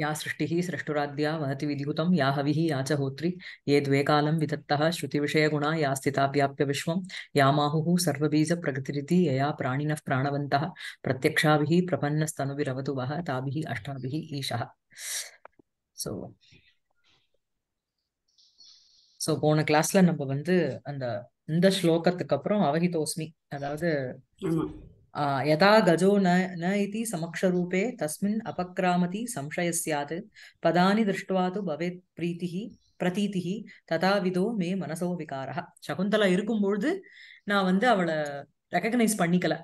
या सृष्टि सृष्टुराद्या वहति विद्युतम या हवि या च होत्री ये द्वे श्रुति विषय गुणा या स्थिता विश्व विश्वं या माहुः सर्वबीजप्रगतिरिति यया प्राणिनः प्राणवन्तः प्रपन्न प्रपन्नस्तनुभिरवतु वः ताभिः अष्टाभिः ईशः ஸோ ஸோ போன கிளாஸ்ல நம்ம வந்து அந்த இந்த ஸ்லோகத்துக்கு அப்புறம் அவகிதோஸ்மி அதாவது यथा गजो न न इति समक्षरूपे तस्मिन् अपक्रामति संशयः स्यात् पदानि दृष्ट्वा तु भवेत् प्रीतिः பிரதீதிகி ததாவிதோ மே மனசோ விகாரா சகுந்தலா இருக்கும்பொழுது நான் வந்து அவளை ரெக்கக்னைஸ் பண்ணிக்கல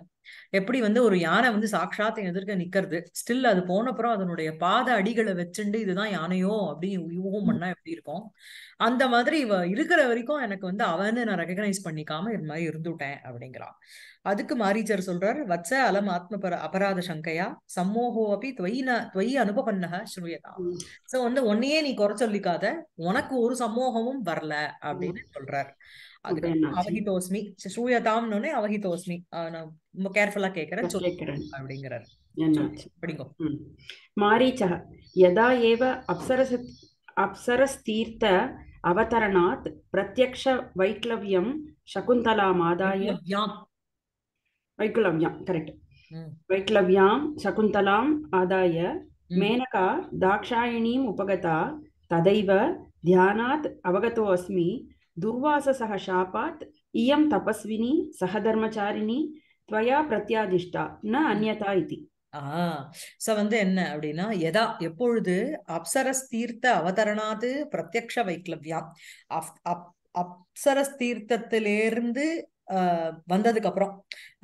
எப்படி வந்து ஒரு யானை வந்து சாட்சாத்த எதிர்க்க நிக்கிறது ஸ்டில் அது போனப்புறம் அதனுடைய பாத அடிகளை வச்சுண்டு இதுதான் யானையோ அப்படின்னு யூகம் பண்ணா எப்படி இருக்கும் அந்த மாதிரி இவ இருக்கிற வரைக்கும் எனக்கு வந்து அவன்னு நான் ரெகனைஸ் பண்ணிக்காம இது மாதிரி இருந்துட்டேன் அப்படிங்கிறான் அதுக்கு மாரீச்சர் சொல்றார் வச்ச அலம் ஆத்ம பர அபராத சங்கையா சம்மோகோ அப்படி துவையின துவைய அனுபவன்னக ஸ்ரூயதா சோ வந்து உன்னையே நீ குறை சொல்லிக்காத உனக்கு ஒரு சமூகமும் வரல அப்படின்னு சொல்றார் அவஹிதோஸ்மி ஸ்ரூயதாம்னு அவஹிதோஸ்மி ரொம்ப கேர்ஃபுல்லா கேக்குறேன் அப்படிங்கிறாரு ஆதாய மேனகா தாக்ஷாயிணீம் உபகதா ததைவ தியானாத் அஸ்மி சக ஷாபாத் இயம் தபஸ்வினி சகதர்மச்சாரிணி துவயா பிரத்யாதிஷ்டா ந अन्यथा இது ஸோ வந்து என்ன அப்படின்னா எதா எப்பொழுது அப்சரஸ் தீர்த்த அவதரணாது பிரத்யக்ஷ வைக்லவ்யா அப்சரஸ் தீர்த்தத்திலேருந்து வந்ததுக்கு அப்புறம்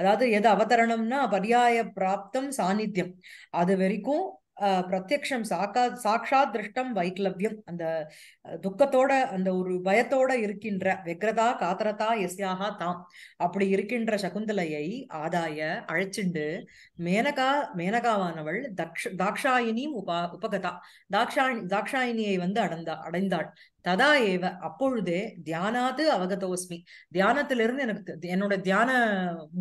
அதாவது எது அவதரணம்னா பரியாய பிராப்தம் சாநித்தியம் அது வரைக்கும் பிரத்யக்ஷம் சாக்கா சாட்சா திருஷ்டம் வைக்லவ்யம் அந்த துக்கத்தோட அந்த ஒரு பயத்தோட இருக்கின்ற வெக்ரதா காத்திரதா எஸ்யாகா தாம் அப்படி இருக்கின்ற சகுந்தலையை ஆதாய அழைச்சிண்டு மேனகா மேனகாவானவள் தக்ஷ தாக்ஷாயினி உபா உபகதா தாக்ஷாயி தாக்ஷாயினியை வந்து அடைந்தா அடைந்தாள் ததா ஏவ அப்பொழுதே தியானாது அவகதோஸ்மி தியானத்திலிருந்து எனக்கு என்னோட தியான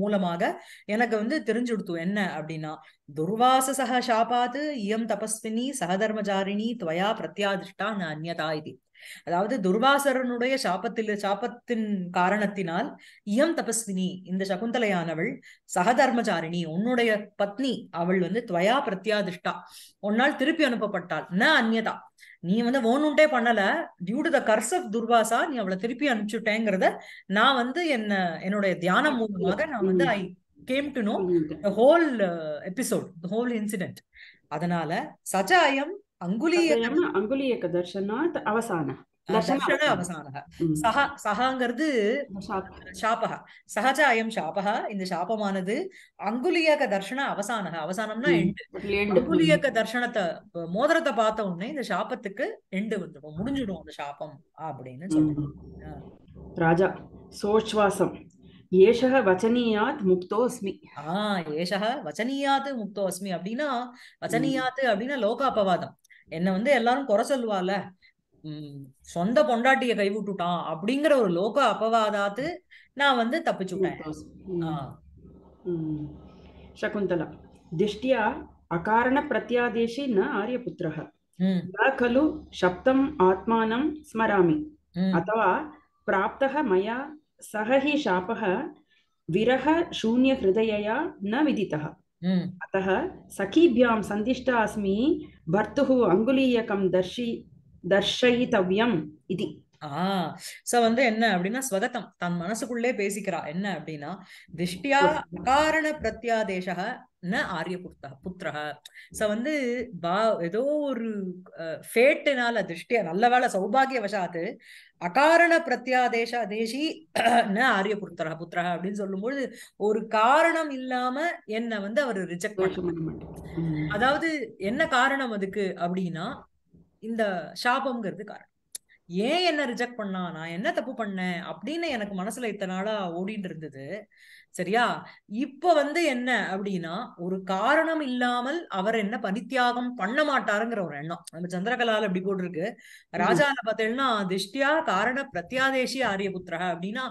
மூலமாக எனக்கு வந்து தெரிஞ்சு தெரிஞ்சுடுத்து என்ன அப்படின்னா துர்வாச சக சாபாத்து இயம் தபஸ்வினி சகதர்மஜாரிணி துவயா பிரத்யாதிஷ்டா நான் அந்நதா இது அதாவது துர்வாசரனுடைய சாபத்தில் சாபத்தின் காரணத்தினால் இயம் தபஸ்வினி இந்த சகுந்தலையானவள் சகதர்மச்சாரிணி உன்னுடைய பத்னி அவள் வந்து துவயா பிரத்யாதிஷ்டா உன்னால் திருப்பி அனுப்பப்பட்டாள் ந அந்நியதா நீ வந்து ஓனுண்டே பண்ணல due to the curse of Durvasa நீ அவளை திருப்பி அனுப்பிச்சுட்டேங்கிறத நான் வந்து என்ன என்னுடைய தியானம் மூலமாக நான் வந்து I came to know whole episode whole incident அதனால சஜாயம் அங்குலீய அங்குலீயக தர்ஷனாத் அவசானः दर्शन अवसानः सः சஹங்கிறது அயம் சாபக இந்த சாபமானது அங்குலியக தர்ஷன அவசானக அவசானம்னா எண்டு அங்குலியக தர்ஷனத்தை மோதிரத்தை பார்த்த உடனே இந்த சாபத்துக்கு எண்டு வந்துடும் முடிஞ்சிடும் அந்த சாபம் அப்படின்னு சொல்றாங்க ராஜா சோஷ்வாசம் ஏஷக வச்சனியாத் முக்தோஸ்மி ஆஹ் ஏஷக வச்சனியாத் முக்தோஸ்மி அப்படின்னா வச்சனியாத்து அப்படின்னா லோக என்னை வந்து எல்லாரும் குறை உம் சொந்த பொண்டாட்டிய கைவிட்டுட்டான் அப்படிங்கிற ஒரு லோக அப்பவாதாத்து நான் வந்து தப்பிச்சு சகுந்தலா திஷ்டியா அகாரண பிரத்யாதேசி ந ஆரியபுத்திர खलु शब्दम् आत्मानं स्मरामि अथवा प्राप्तः मया सः हि शापः विरहशून्यहृदयया न विदितः अतः सखीभ्यां சந்திஷ்டா अस्मि भर्तुः अङ्गुलीयकं दर्शि दर्शयितव्यम् इति ஆஹ் சோ வந்து என்ன அப்படின்னா ஸ்வகதம் தன் மனசுக்குள்ளே பேசிக்கிறா என்ன அப்படின்னா திஷ்டியா அகாரண பிரத்யாதேச ந ஆரிய புத்தக புத்திரக சோ வந்து பா ஏதோ ஒரு ஃபேட்டுனால திருஷ்டியா நல்ல வேலை வசாத்து அகாரண பிரத்யாதேச தேசி ந ஆரிய புத்திரக புத்திரக அப்படின்னு சொல்லும்போது ஒரு காரணம் இல்லாம என்ன வந்து அவர் ரிஜெக்ட் பண்ண அதாவது என்ன காரணம் அதுக்கு அப்படின்னா இந்த சாபம்ங்கிறது காரணம் ஏன் என்ன ரிஜெக்ட் பண்ணா நான் என்ன தப்பு பண்ணேன் அப்படின்னு எனக்கு மனசுல இத்தனை நாளா ஓடிட்டு இருந்தது சரியா இப்ப வந்து என்ன அப்படின்னா ஒரு காரணம் இல்லாமல் அவர் என்ன பனித்தியாகம் பண்ண மாட்டாருங்கிற ஒரு எண்ணம் நம்ம சந்திரகலால அப்படி போட்டிருக்கு ராஜால பார்த்தேன்னா திஷ்டியா காரண பிரத்யாதேசி ஆரியபுத்திரா அப்படின்னா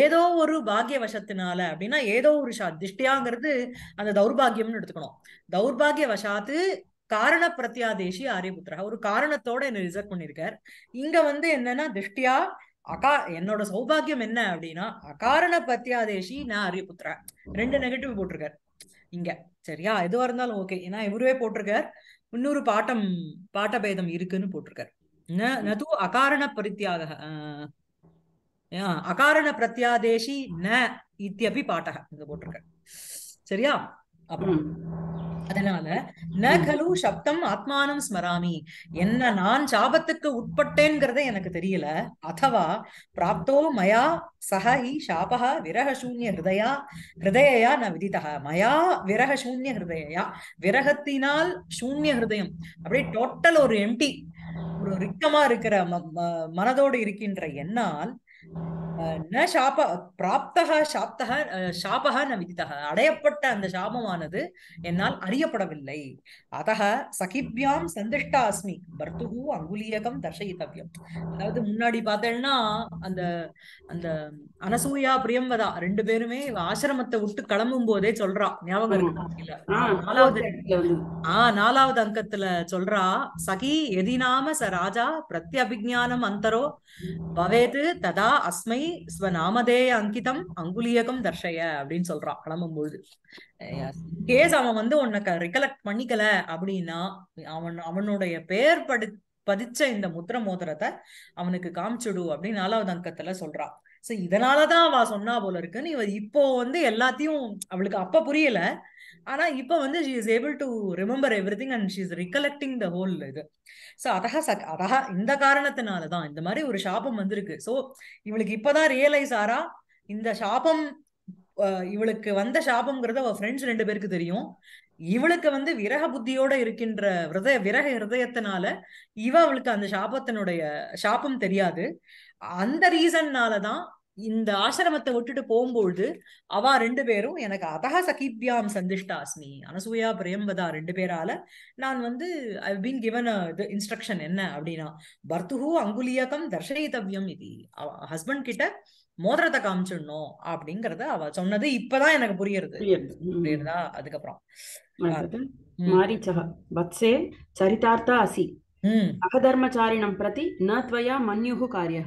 ஏதோ ஒரு பாகிய வசத்தினால அப்படின்னா ஏதோ ஒரு திஷ்டியாங்கிறது அந்த தௌர்பாகியம்னு எடுத்துக்கணும் தௌர்பாகிய வசாத்து காரண பிரத்யாதேஷி ஆரியபுத்திரா ஒரு காரணத்தோட என்ன ரிசர்வ் பண்ணிருக்கார் இங்க வந்து என்னன்னா திருஷ்டியா அகா என்னோட சௌபாகியம் என்ன அப்படின்னா அகாரண பிரத்யாதேசி நான் ஆரியபுத்திரா ரெண்டு நெகட்டிவ் போட்டிருக்காரு இங்க சரியா எதுவா இருந்தாலும் ஓகே ஏன்னா இவருவே போட்டிருக்கார் இன்னொரு பாட்டம் பாட்டபேதம் இருக்குன்னு போட்டிருக்காரு நது அகாரண பரித்தியாக அகாரண பிரத்யாதேஷி ந இத்தியபி பாட்டக இங்க போட்டிருக்காரு சரியா அப்புறம் அதனால ந கலு சப்தம் ஆத்மானம் ஸ்மராமி என்ன நான் சாபத்துக்கு உட்பட்டேங்கிறத எனக்கு தெரியல அதவா பிராப்தோ மயா சஹ ஹி சாபா சூன்ய ஹிருதயா ஹிருதயா ந விதிதா மயா விரக சூன்ய ஹிருதயா விரகத்தினால் சூன்ய ஹிருதயம் அப்படியே டோட்டல் ஒரு எம்டி ஒரு ரிக்கமா இருக்கிற மனதோடு இருக்கின்ற என்னால் அடையப்பட்ட அந்த சாபமானது என்னால் அறியப்படவில்லை அதக சகிபியாம் சந்திஷ்டா அஸ்மி பர்த்துகு அங்குலியகம் தர்ஷயித்தவியம் அதாவது முன்னாடி பார்த்தேன்னா அந்த அந்த அனசூயா பிரியம்பதா ரெண்டு பேருமே ஆசிரமத்தை விட்டு கிளம்பும் போதே சொல்றா ஞாபகம் இருக்கு நாலாவது ஆஹ் நாலாவது அங்கத்துல சொல்றா சகி எதினாம ச ராஜா பிரத்யபிஜானம் அந்தரோ பவேது ததா அஸ்மை ஸ்வநாமதேய அங்கிதம் அங்குலியகம் தர்ஷய அப்படின்னு சொல்றான் கிளம்பும்போது கேஸ் அவன் வந்து உன்னை ரிகலெக்ட் பண்ணிக்கல அப்படின்னா அவன் அவனுடைய பேர் படி பதிச்ச இந்த முத்திர மோதிரத்தை அவனுக்கு காமிச்சுடு அப்படின்னு நாலாவது அங்கத்துல சொல்றான் சோ இதனாலதான் அவ சொன்னா போல இருக்குன்னு இவ இப்போ வந்து எல்லாத்தையும் அவளுக்கு அப்ப புரியல ஆனா இப்ப வந்து she is able to remember everything and she is recollecting the whole இது ஸோ அதக சக் அதக இந்த காரணத்தினாலதான் இந்த மாதிரி ஒரு ஷாபம் வந்திருக்கு ஸோ இவளுக்கு இப்பதான் ரியலைஸ் ஆறா இந்த ஷாபம் இவளுக்கு வந்த சாபம்ங்கிறது அவ ஃப்ரெண்ட்ஸ் ரெண்டு பேருக்கு தெரியும் இவளுக்கு வந்து விரக புத்தியோட இருக்கின்ற விரதய விரக ஹிருதயத்தினால இவ அவளுக்கு அந்த சாபத்தினுடைய சாபம் தெரியாது அந்த ரீசன்னாலதான் இந்த ஆசிரமத்தை விட்டுட்டு போகும்பொழுது அவா ரெண்டு பேரும் எனக்கு அத்தகா சகிப்யாம் சந்திஷ்டாஸ்மி அனசூயா பிரேம்பதா ரெண்டு பேரால நான் வந்து ஐ பீன் கிவன் இது இன்ஸ்ட்ரக்ஷன் என்ன அப்படின்னா பர்த்துஹு அங்குலியகம் தர்ஷயித்தவியம் இது ஹஸ்பண்ட் கிட்ட மோதிரத்தை காமிச்சிடணும் அப்படிங்கறத அவ சொன்னது இப்பதான் எனக்கு புரியுறது புரியுறதா அதுக்கப்புறம் சரிதார்த்தா அசி சகதர்மச்சாரிணம் பிரதி ந துவயா மன்யுகு காரிய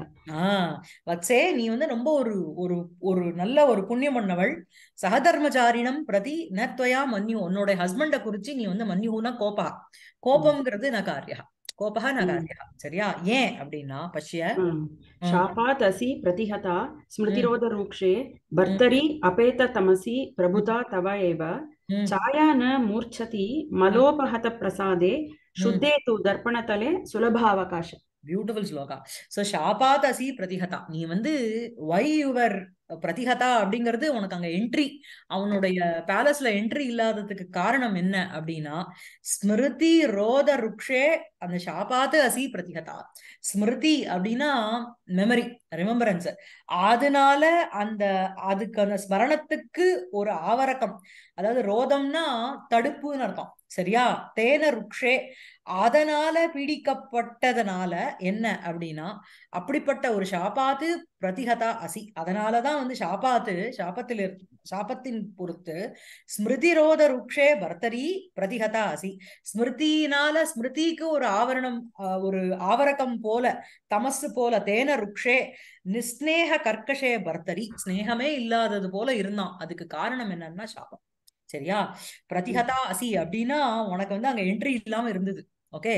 வத்சே நீ வந்து ரொம்ப ஒரு ஒரு ஒரு நல்ல ஒரு புண்ணியம் பண்ணவள் சகதர்மச்சாரிணம் பிரதி ந துவயா மன்யு உன்னோட ஹஸ்பண்ட குறிச்சு நீ வந்து மன்யுகுனா கோபா கோபம்ங்கிறது ந காரியா கோபா ந காரியா சரியா ஏன் அப்படின்னா பஷ்ய சாபாத் தசி பிரதிஹதா ஸ்மிருதிரோத ரூக்ஷே பர்தரி அபேத தமசி பிரபுதா தவ ஏவ சாயா ந மூர்ச்சதி மலோபஹத பிரசாதே ಶುದ್ಧೇ ತು ದರ್ಪಣ ತಲೆ பியூட்டிஃபுல் ஸ்லோகா ஸோ ஷாபாத் அசி பிரதிஹதா நீ வந்து வை யுவர் பிரதிஹதா அப்படிங்கிறது உனக்கு அங்க என்ட்ரி அவனுடைய பேலஸ்ல என்ட்ரி இல்லாததுக்கு காரணம் என்ன அப்படின்னா ஸ்மிருதி ரோத ருக்ஷே அந்த ஷாபாத்து அசி பிரதிஹதா ஸ்மிருதி அப்படின்னா மெமரி ரிமெம்பரன்ஸ் அதனால அந்த அதுக்கு அந்த ஸ்மரணத்துக்கு ஒரு ஆவரக்கம் அதாவது ரோதம்னா தடுப்புன்னு அர்த்தம் சரியா தேன ருக்ஷே அதனால பீடிக்கப்பட்டதனால என்ன அப்படின்னா அப்படிப்பட்ட ஒரு ஷாபாத்து பிரதிகதா அசி அதனாலதான் வந்து ஷாபாத்து ஷாபத்தில் சாபத்தின் பொறுத்து ஸ்மிருதிரோத ருக்ஷே பர்த்தரி பிரதிகதா அசி ஸ்மிருதினால ஸ்மிருதிக்கு ஒரு ஆவரணம் ஒரு ஆவரகம் போல தமசு போல தேன ருக்ஷே நிஸ்நேக கர்க்கஷே பர்த்தரி ஸ்னேகமே இல்லாதது போல இருந்தான் அதுக்கு காரணம் என்னன்னா சாபம் சரியா பிரதிகதா அசி அப்படின்னா உனக்கு வந்து அங்க என்ட்ரி இல்லாம இருந்தது ஓகே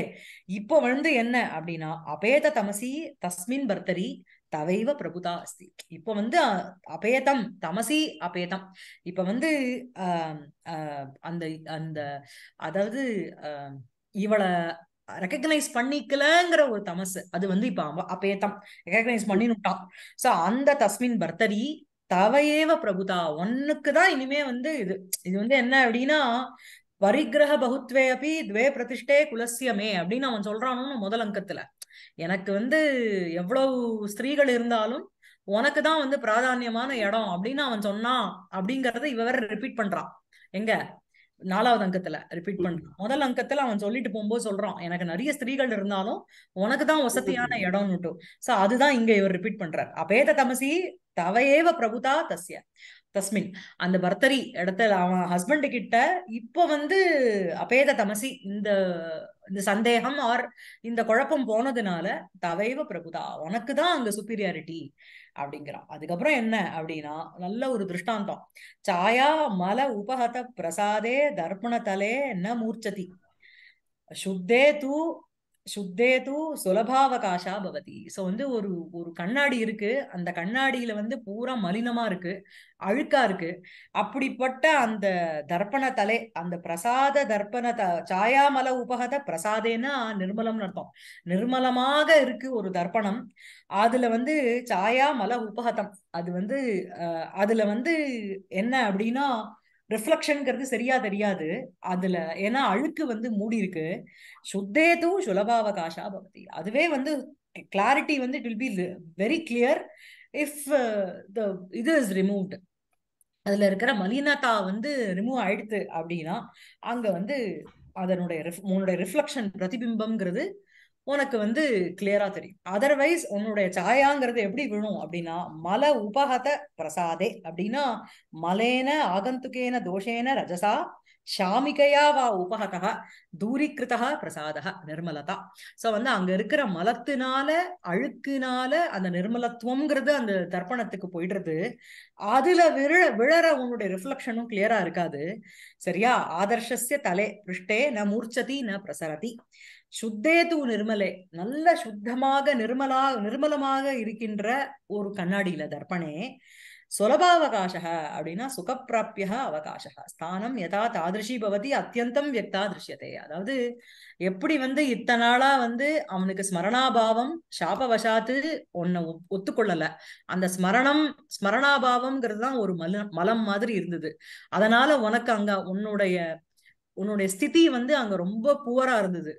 இப்போ வந்து என்ன அப்படின்னா அபேத தமசி தஸ்மின் பர்த்தரி தவைவ பிரபுதா அஸ்தி இப்ப வந்து அபேதம் தமசி அபேதம் இப்ப வந்து அந்த அந்த அதாவது இவளை ரெக்கக்னைஸ் பண்ணிக்கலங்கிற ஒரு தமசு அது வந்து இப்ப அபேதம் ரெக்கக்னைஸ் பண்ணினுட்டான் சோ அந்த தஸ்மின் பர்த்தரி தவையேவ பிரபுதா ஒன்னுக்கு தான் இனிமே வந்து இது இது வந்து என்ன அப்படின்னா வரிகிரக பகுத்வே அப்படி துவே பிரதிஷ்டே குலசியமே அப்படின்னு அவன் சொல்றானும் முதல் அங்கத்துல எனக்கு வந்து எவ்வளவு ஸ்திரீகள் இருந்தாலும் உனக்கு தான் வந்து பிராதானியமான இடம் அப்படின்னு அவன் சொன்னான் அப்படிங்கறத இவ வேற ரிப்பீட் பண்றான் எங்க நாலாவது அங்கத்துல ரிப்பீட் பண்றான் முதல் அங்கத்துல அவன் சொல்லிட்டு போகும்போது சொல்றான் எனக்கு நிறைய ஸ்திரீகள் இருந்தாலும் உனக்கு தான் வசதியான டூ சோ அதுதான் இங்க இவர் ரிப்பீட் பண்றாரு அபேத தமசி தவையேவ பிரபுதா தஸ்ய தஸ்மின் அந்த பர்தரி இடத்துல அவன் ஹஸ்பண்ட் கிட்ட இப்ப வந்து அபேத தமசி இந்த இந்த சந்தேகம் ஆர் இந்த குழப்பம் போனதுனால தவைவ பிரபுதா உனக்கு தான் அங்க சுப்பீரியாரிட்டி அப்படிங்கிறான் அதுக்கப்புறம் என்ன அப்படின்னா நல்ல ஒரு திருஷ்டாந்தம் சாயா மல உபகத பிரசாதே தர்ப்பண தலே என்ன மூர்ச்சதி சுத்தே தூ சுத்தே தூ சுலபாவகாஷா பவதி ஸோ வந்து ஒரு ஒரு கண்ணாடி இருக்கு அந்த கண்ணாடியில வந்து பூரா மலினமா இருக்கு அழுக்கா இருக்கு அப்படிப்பட்ட அந்த தர்ப்பண தலை அந்த பிரசாத தர்ப்பண த சாயாமல உபகத பிரசாதேன்னா நிர்மலம் அர்த்தம் நிர்மலமாக இருக்கு ஒரு தர்ப்பணம் அதுல வந்து சாயாமல உபகதம் அது வந்து அதுல வந்து என்ன அப்படின்னா ரிஃப்ளக்ஷனுங்கிறது சரியா தெரியாது அதுல ஏன்னா அழுக்கு வந்து மூடி இருக்கு சுத்தேதும் சுலபாவகாஷா பக்தி அதுவே வந்து கிளாரிட்டி வந்து it will be very clear if the இது இஸ் ரிமூவ்ட் அதுல இருக்கிற மலினதா வந்து ரிமூவ் ஆயிடுத்து அப்படின்னா அங்க வந்து அதனுடைய உன்னுடைய ரிஃப்ளக்ஷன் பிரதிபிம்பம்ங்கிறது உனக்கு வந்து கிளியரா தெரியும் அதர்வைஸ் உன்னுடைய சாயாங்கிறது எப்படி விழும் அப்படின்னா மல உபகத பிரசாதே அப்படின்னா மலேன ஆகந்துக்கேன தோஷேன ரஜசா ஷாமிகையா வா உபகதா தூரிகிருதா பிரசாதா நிர்மலதா சோ வந்து அங்க இருக்கிற மலத்தினால அழுக்குனால அந்த நிர்மலத்துவம்ங்கிறது அந்த தர்ப்பணத்துக்கு போயிடுறது அதுல விழ விழற உன்னுடைய ரிஃப்ளக்ஷனும் கிளியரா இருக்காது சரியா ஆதர்ஷஸ்ய தலை பிருஷ்டே ந மூர்ச்சதி ந பிரசரதி சுத்தே தூ நிர்மலே நல்ல சுத்தமாக நிர்மலா நிர்மலமாக இருக்கின்ற ஒரு கண்ணாடியில தர்ப்பணே சுலபாவகாசக அப்படின்னா சுகப்பிராபிய அவகாசக ஸ்தானம் எதா தாதிருஷி பவதி அத்தியந்தம் வியக்தா திருஷ்யத்தை அதாவது எப்படி வந்து இத்தனை நாளா வந்து அவனுக்கு ஸ்மரணாபாவம் சாபவசாத்து ஒன்ன ஒத்துக்கொள்ளல அந்த ஸ்மரணம் ஸ்மரணாபாவம்ங்கிறது தான் ஒரு மல மலம் மாதிரி இருந்தது அதனால உனக்கு அங்க உன்னுடைய உன்னுடைய ஸ்திதி வந்து அங்க ரொம்ப புவரா இருந்தது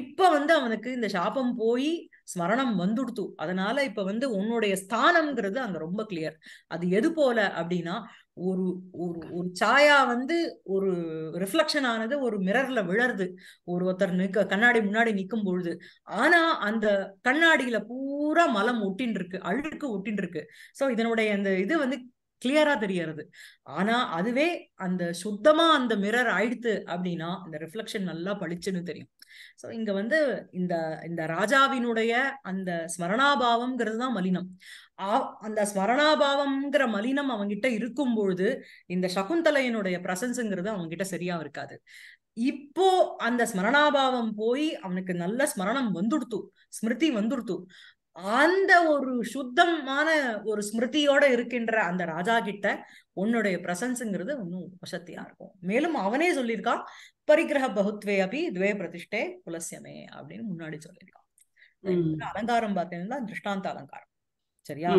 இப்ப வந்து அவனுக்கு இந்த சாபம் போய் ஸ்மரணம் வந்துடுத்து அதனால இப்ப வந்து உன்னுடைய ஸ்தானம்ங்கிறது அங்க ரொம்ப கிளியர் அது எது போல அப்படின்னா ஒரு ஒரு ஒரு சாயா வந்து ஒரு ரிஃப்ளக்ஷன் ஆனது ஒரு மிரர்ல விழருது ஒரு ஒருத்தர் நிக்க கண்ணாடி முன்னாடி நிற்கும் பொழுது ஆனா அந்த கண்ணாடியில பூரா மலம் ஒட்டின்னு இருக்கு அழுக்கு ஒட்டின்னு இருக்கு சோ இதனுடைய அந்த இது வந்து கிளியரா தெரியறது ஆனா அதுவே அந்த சுத்தமா அந்த மிரர் ஆயிடுத்து அப்படின்னா அந்த ரிஃப்ளெக்ஷன் நல்லா பளிச்சுன்னு தெரியும் ஸோ இங்க வந்து இந்த இந்த ராஜாவினுடைய அந்த ஸ்மரணாபாவம்ங்கிறது தான் மலினம் அந்த ஸ்மரணாபாவம்ங்கிற மலினம் அவங்கிட்ட இருக்கும் பொழுது இந்த சகுந்தலையனுடைய பிரசன்ஸுங்கிறது அவங்கிட்ட சரியா இருக்காது இப்போ அந்த ஸ்மரணாபாவம் போய் அவனுக்கு நல்ல ஸ்மரணம் வந்துடுத்து ஸ்மிருதி வந்துடுத்து அந்த ஒரு சுத்தமான ஒரு ஸ்மிருதியோட இருக்கின்ற அந்த ராஜா கிட்ட உன்னுடைய பிரசன்ஸுங்கிறது இன்னும் வசத்தியா இருக்கும் மேலும் அவனே சொல்லியிருக்கான் பரிகிரக பகுத்வே அபி துவே பிரதிஷ்டே புலசியமே அப்படின்னு முன்னாடி சொல்லியிருக்கான் அலங்காரம் பார்த்தீங்கன்னா திருஷ்டாந்த அலங்காரம் சரியா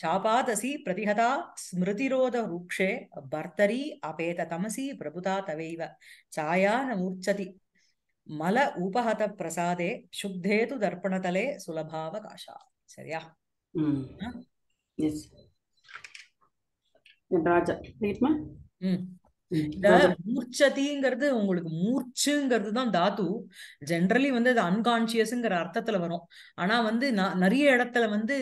சாபாதசி பிரதிஹதா ஸ்மிருதிரோத ரூக்ஷே பர்தரி அபேத தமசி பிரபுதா தவைவ சாயா ந மூர்ச்சதி மல உபஹத பிரசாதே சுத்தேது தர்ப்பணதலே சுலபாவகாஷா சரியா மூர்ச்சதிங்கிறது உங்களுக்கு மூர்ச்சுங்கிறது தான் தாத்து ஜென்ரலி வந்து அது அன்கான்சியஸ்ங்கிற அர்த்தத்துல வரும் ஆனா வந்து நிறைய இடத்துல வந்து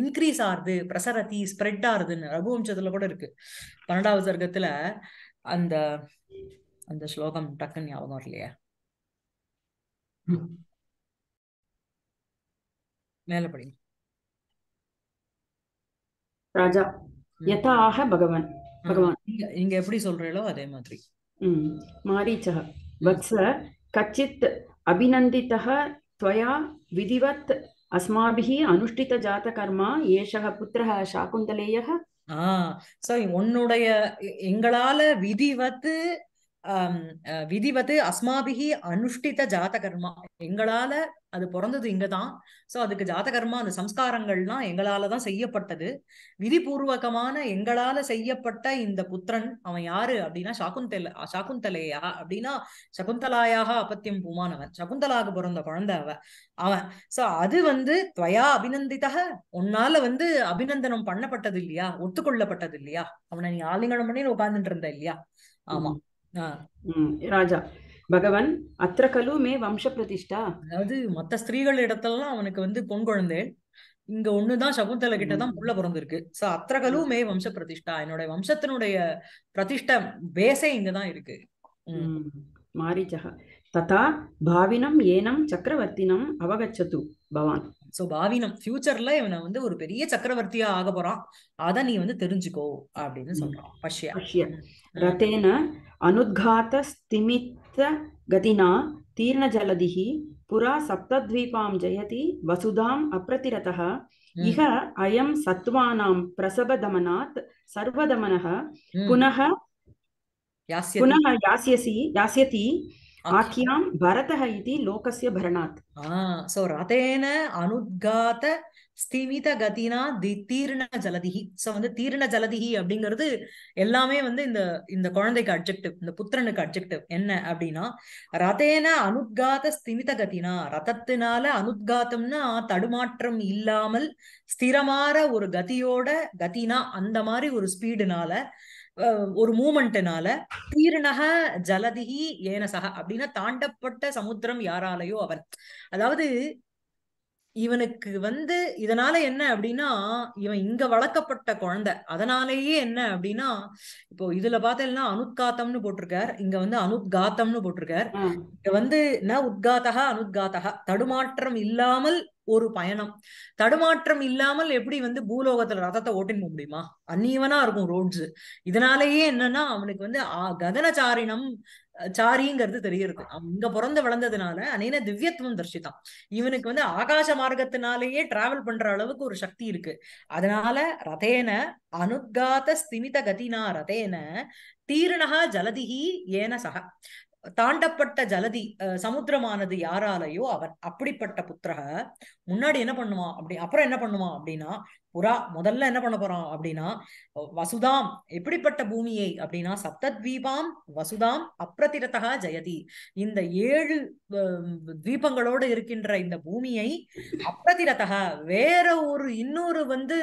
இன்க்ரீஸ் ஆறுது பிரசரதி ஸ்ப்ரெட் ஆறுதுன்னு ரகுவம்சத்துல கூட இருக்கு பன்னெண்டாவது சர்க்கத்துல அந்த அந்த ஸ்லோகம் டக்குன்னு ஞாபகம் இல்லையா மேல படிங்க ராஜா யதாக பகவான் பகவான் எப்படி சொல்றீங்களோ அதே மாதிரி ம் மாரிச்ச வத்ச கச்சித் அபிநந்தித்தः त्वया विधिवत् अस्माभिः अनुष्ठितजातकर्मा एषः पुत्रः ஆ சோ உன்னுடைய எங்களால விதிவத்து விதிவது அஸ்மாபிகி அனுஷ்டித ஜாதகர்மா எங்களால அது பிறந்தது இங்கதான் சோ அதுக்கு ஜாதகர்மா அந்த சம்ஸ்காரங்கள்லாம் எங்களாலதான் செய்யப்பட்டது விதிபூர்வகமான எங்களால செய்யப்பட்ட இந்த புத்திரன் அவன் யாரு அப்படின்னா சாக்குந்தல சாக்குந்தலையா அப்படின்னா சகுந்தலாயாக அபத்தியம் பூமானவன் சகுந்தலாக பிறந்த குழந்தை அவ அவன் சோ அது வந்து துவயா அபிநந்திதக உன்னால வந்து அபிநந்தனம் பண்ணப்பட்டது இல்லையா ஒத்துக்கொள்ளப்பட்டது இல்லையா அவனை நீ ஆலிங்கனம் பண்ணி உட்கார்ந்துட்டு இருந்த இல்லையா ஆமா ராஜா பகவான் அத்திர கலுமே வம்ச பிரதிஷ்டா அதாவது மத்த ஸ்திரீகள் இடத்தெல்லாம் அவனுக்கு வந்து பொன் குழந்தை இங்க ஒண்ணுதான் சகுந்தல கிட்ட தான் புள்ள பிறந்திருக்கு சோ அத்திரகலுமே வம்ச பிரதிஷ்டா என்னுடைய வம்சத்தினுடைய பிரதிஷ்ட பேசே இங்கதான் இருக்கு மாரிச்சகா ததா பாவினம் ஏனம் சக்கரவர்த்தினம் அவகச்சது பவான் சோ பாவீனம் ஃபியூச்சர்ல இவனை வந்து ஒரு பெரிய சக்கரவர்த்தியா ஆக போறான் அத நீ வந்து தெரிஞ்சுக்கோ அப்படின்னு சொல்றான் அனுத்காத ஸ்திமித்த கதினா தீர்ண ஜலதிஹி புரா சப்தத்வீபாம் ஜெயதி வசுதாம் அப்ரதிரதः இஹ அயம் சத்வானாம் பிரசபதமனாத் சர்வதமனः புனः புனः யாசியசி யாசியதி आख्यां भरतः इति लोकस्य भरणात् सो रथेन ஸ்திமித கதினா தி தீர்ண ஜலதிகி சோ வந்து தீர்ண ஜலதிகி அப்படிங்கிறது எல்லாமே வந்து இந்த இந்த குழந்தைக்கு அப்ஜெக்டிவ் இந்த புத்திரனுக்கு அப்ஜெக்டிவ் என்ன அப்படின்னா ரதேன அனுத்காத ஸ்திமித கதினா ரதத்தினால அனுத்காத்தம்னா தடுமாற்றம் இல்லாமல் ஸ்திரமாற ஒரு கதியோட கதினா அந்த மாதிரி ஒரு ஸ்பீடுனால ஒரு மூமெண்ட்னால தீர்ணக ஜலதிகி ஏனசக அப்படின்னா தாண்டப்பட்ட சமுத்திரம் யாராலையோ அவன் அதாவது இவனுக்கு வந்து இதனால என்ன அப்படின்னா இவன் இங்க வளர்க்கப்பட்ட குழந்தை அதனாலேயே என்ன அப்படின்னா இப்போ இதுல பார்த்தேன்னா அனுத்காத்தம்னு போட்டிருக்கார் இங்க வந்து அனுத்காத்தம்னு போட்டிருக்கார் இங்க வந்து ந உத்காத்தகா அனுத்காத்தகா தடுமாற்றம் இல்லாமல் ஒரு பயணம் தடுமாற்றம் இல்லாமல் எப்படி வந்து பூலோகத்துல ரதத்தை ஓட்டின் போக முடியுமா அந்நீவனா இருக்கும் ரோட்ஸ் இதனாலேயே என்னன்னா அவனுக்கு வந்து கதனச்சாரினம் சாரிங்கிறது தெரியுது இங்க பிறந்து வளர்ந்ததுனால அனைன திவ்யத்துவம் தர்ஷிதான் இவனுக்கு வந்து ஆகாச மார்க்கத்தினாலேயே டிராவல் பண்ற அளவுக்கு ஒரு சக்தி இருக்கு அதனால ரதேன அனுத்காத ஸ்திமித கதினா ரதேன தீர்ணகா ஜலதிஹி ஏன சக தாண்டப்பட்ட ஜலதி சமுத்திரமானது யாராலையோ அவன் அப்படிப்பட்ட புத்திரக முன்னாடி என்ன பண்ணுவான் அப்படி அப்புறம் என்ன பண்ணுவான் அப்படின்னா புறா முதல்ல என்ன பண்ண போறோம் அப்படின்னா வசுதாம் எப்படிப்பட்ட பூமியை அப்படின்னா சப்தத்வீபாம் வசுதாம் அப்ரதிரதா ஜெயதி இந்த ஏழு தீபங்களோடு இருக்கின்ற இந்த பூமியை அப்ரதிரதா வேற ஒரு இன்னொரு வந்து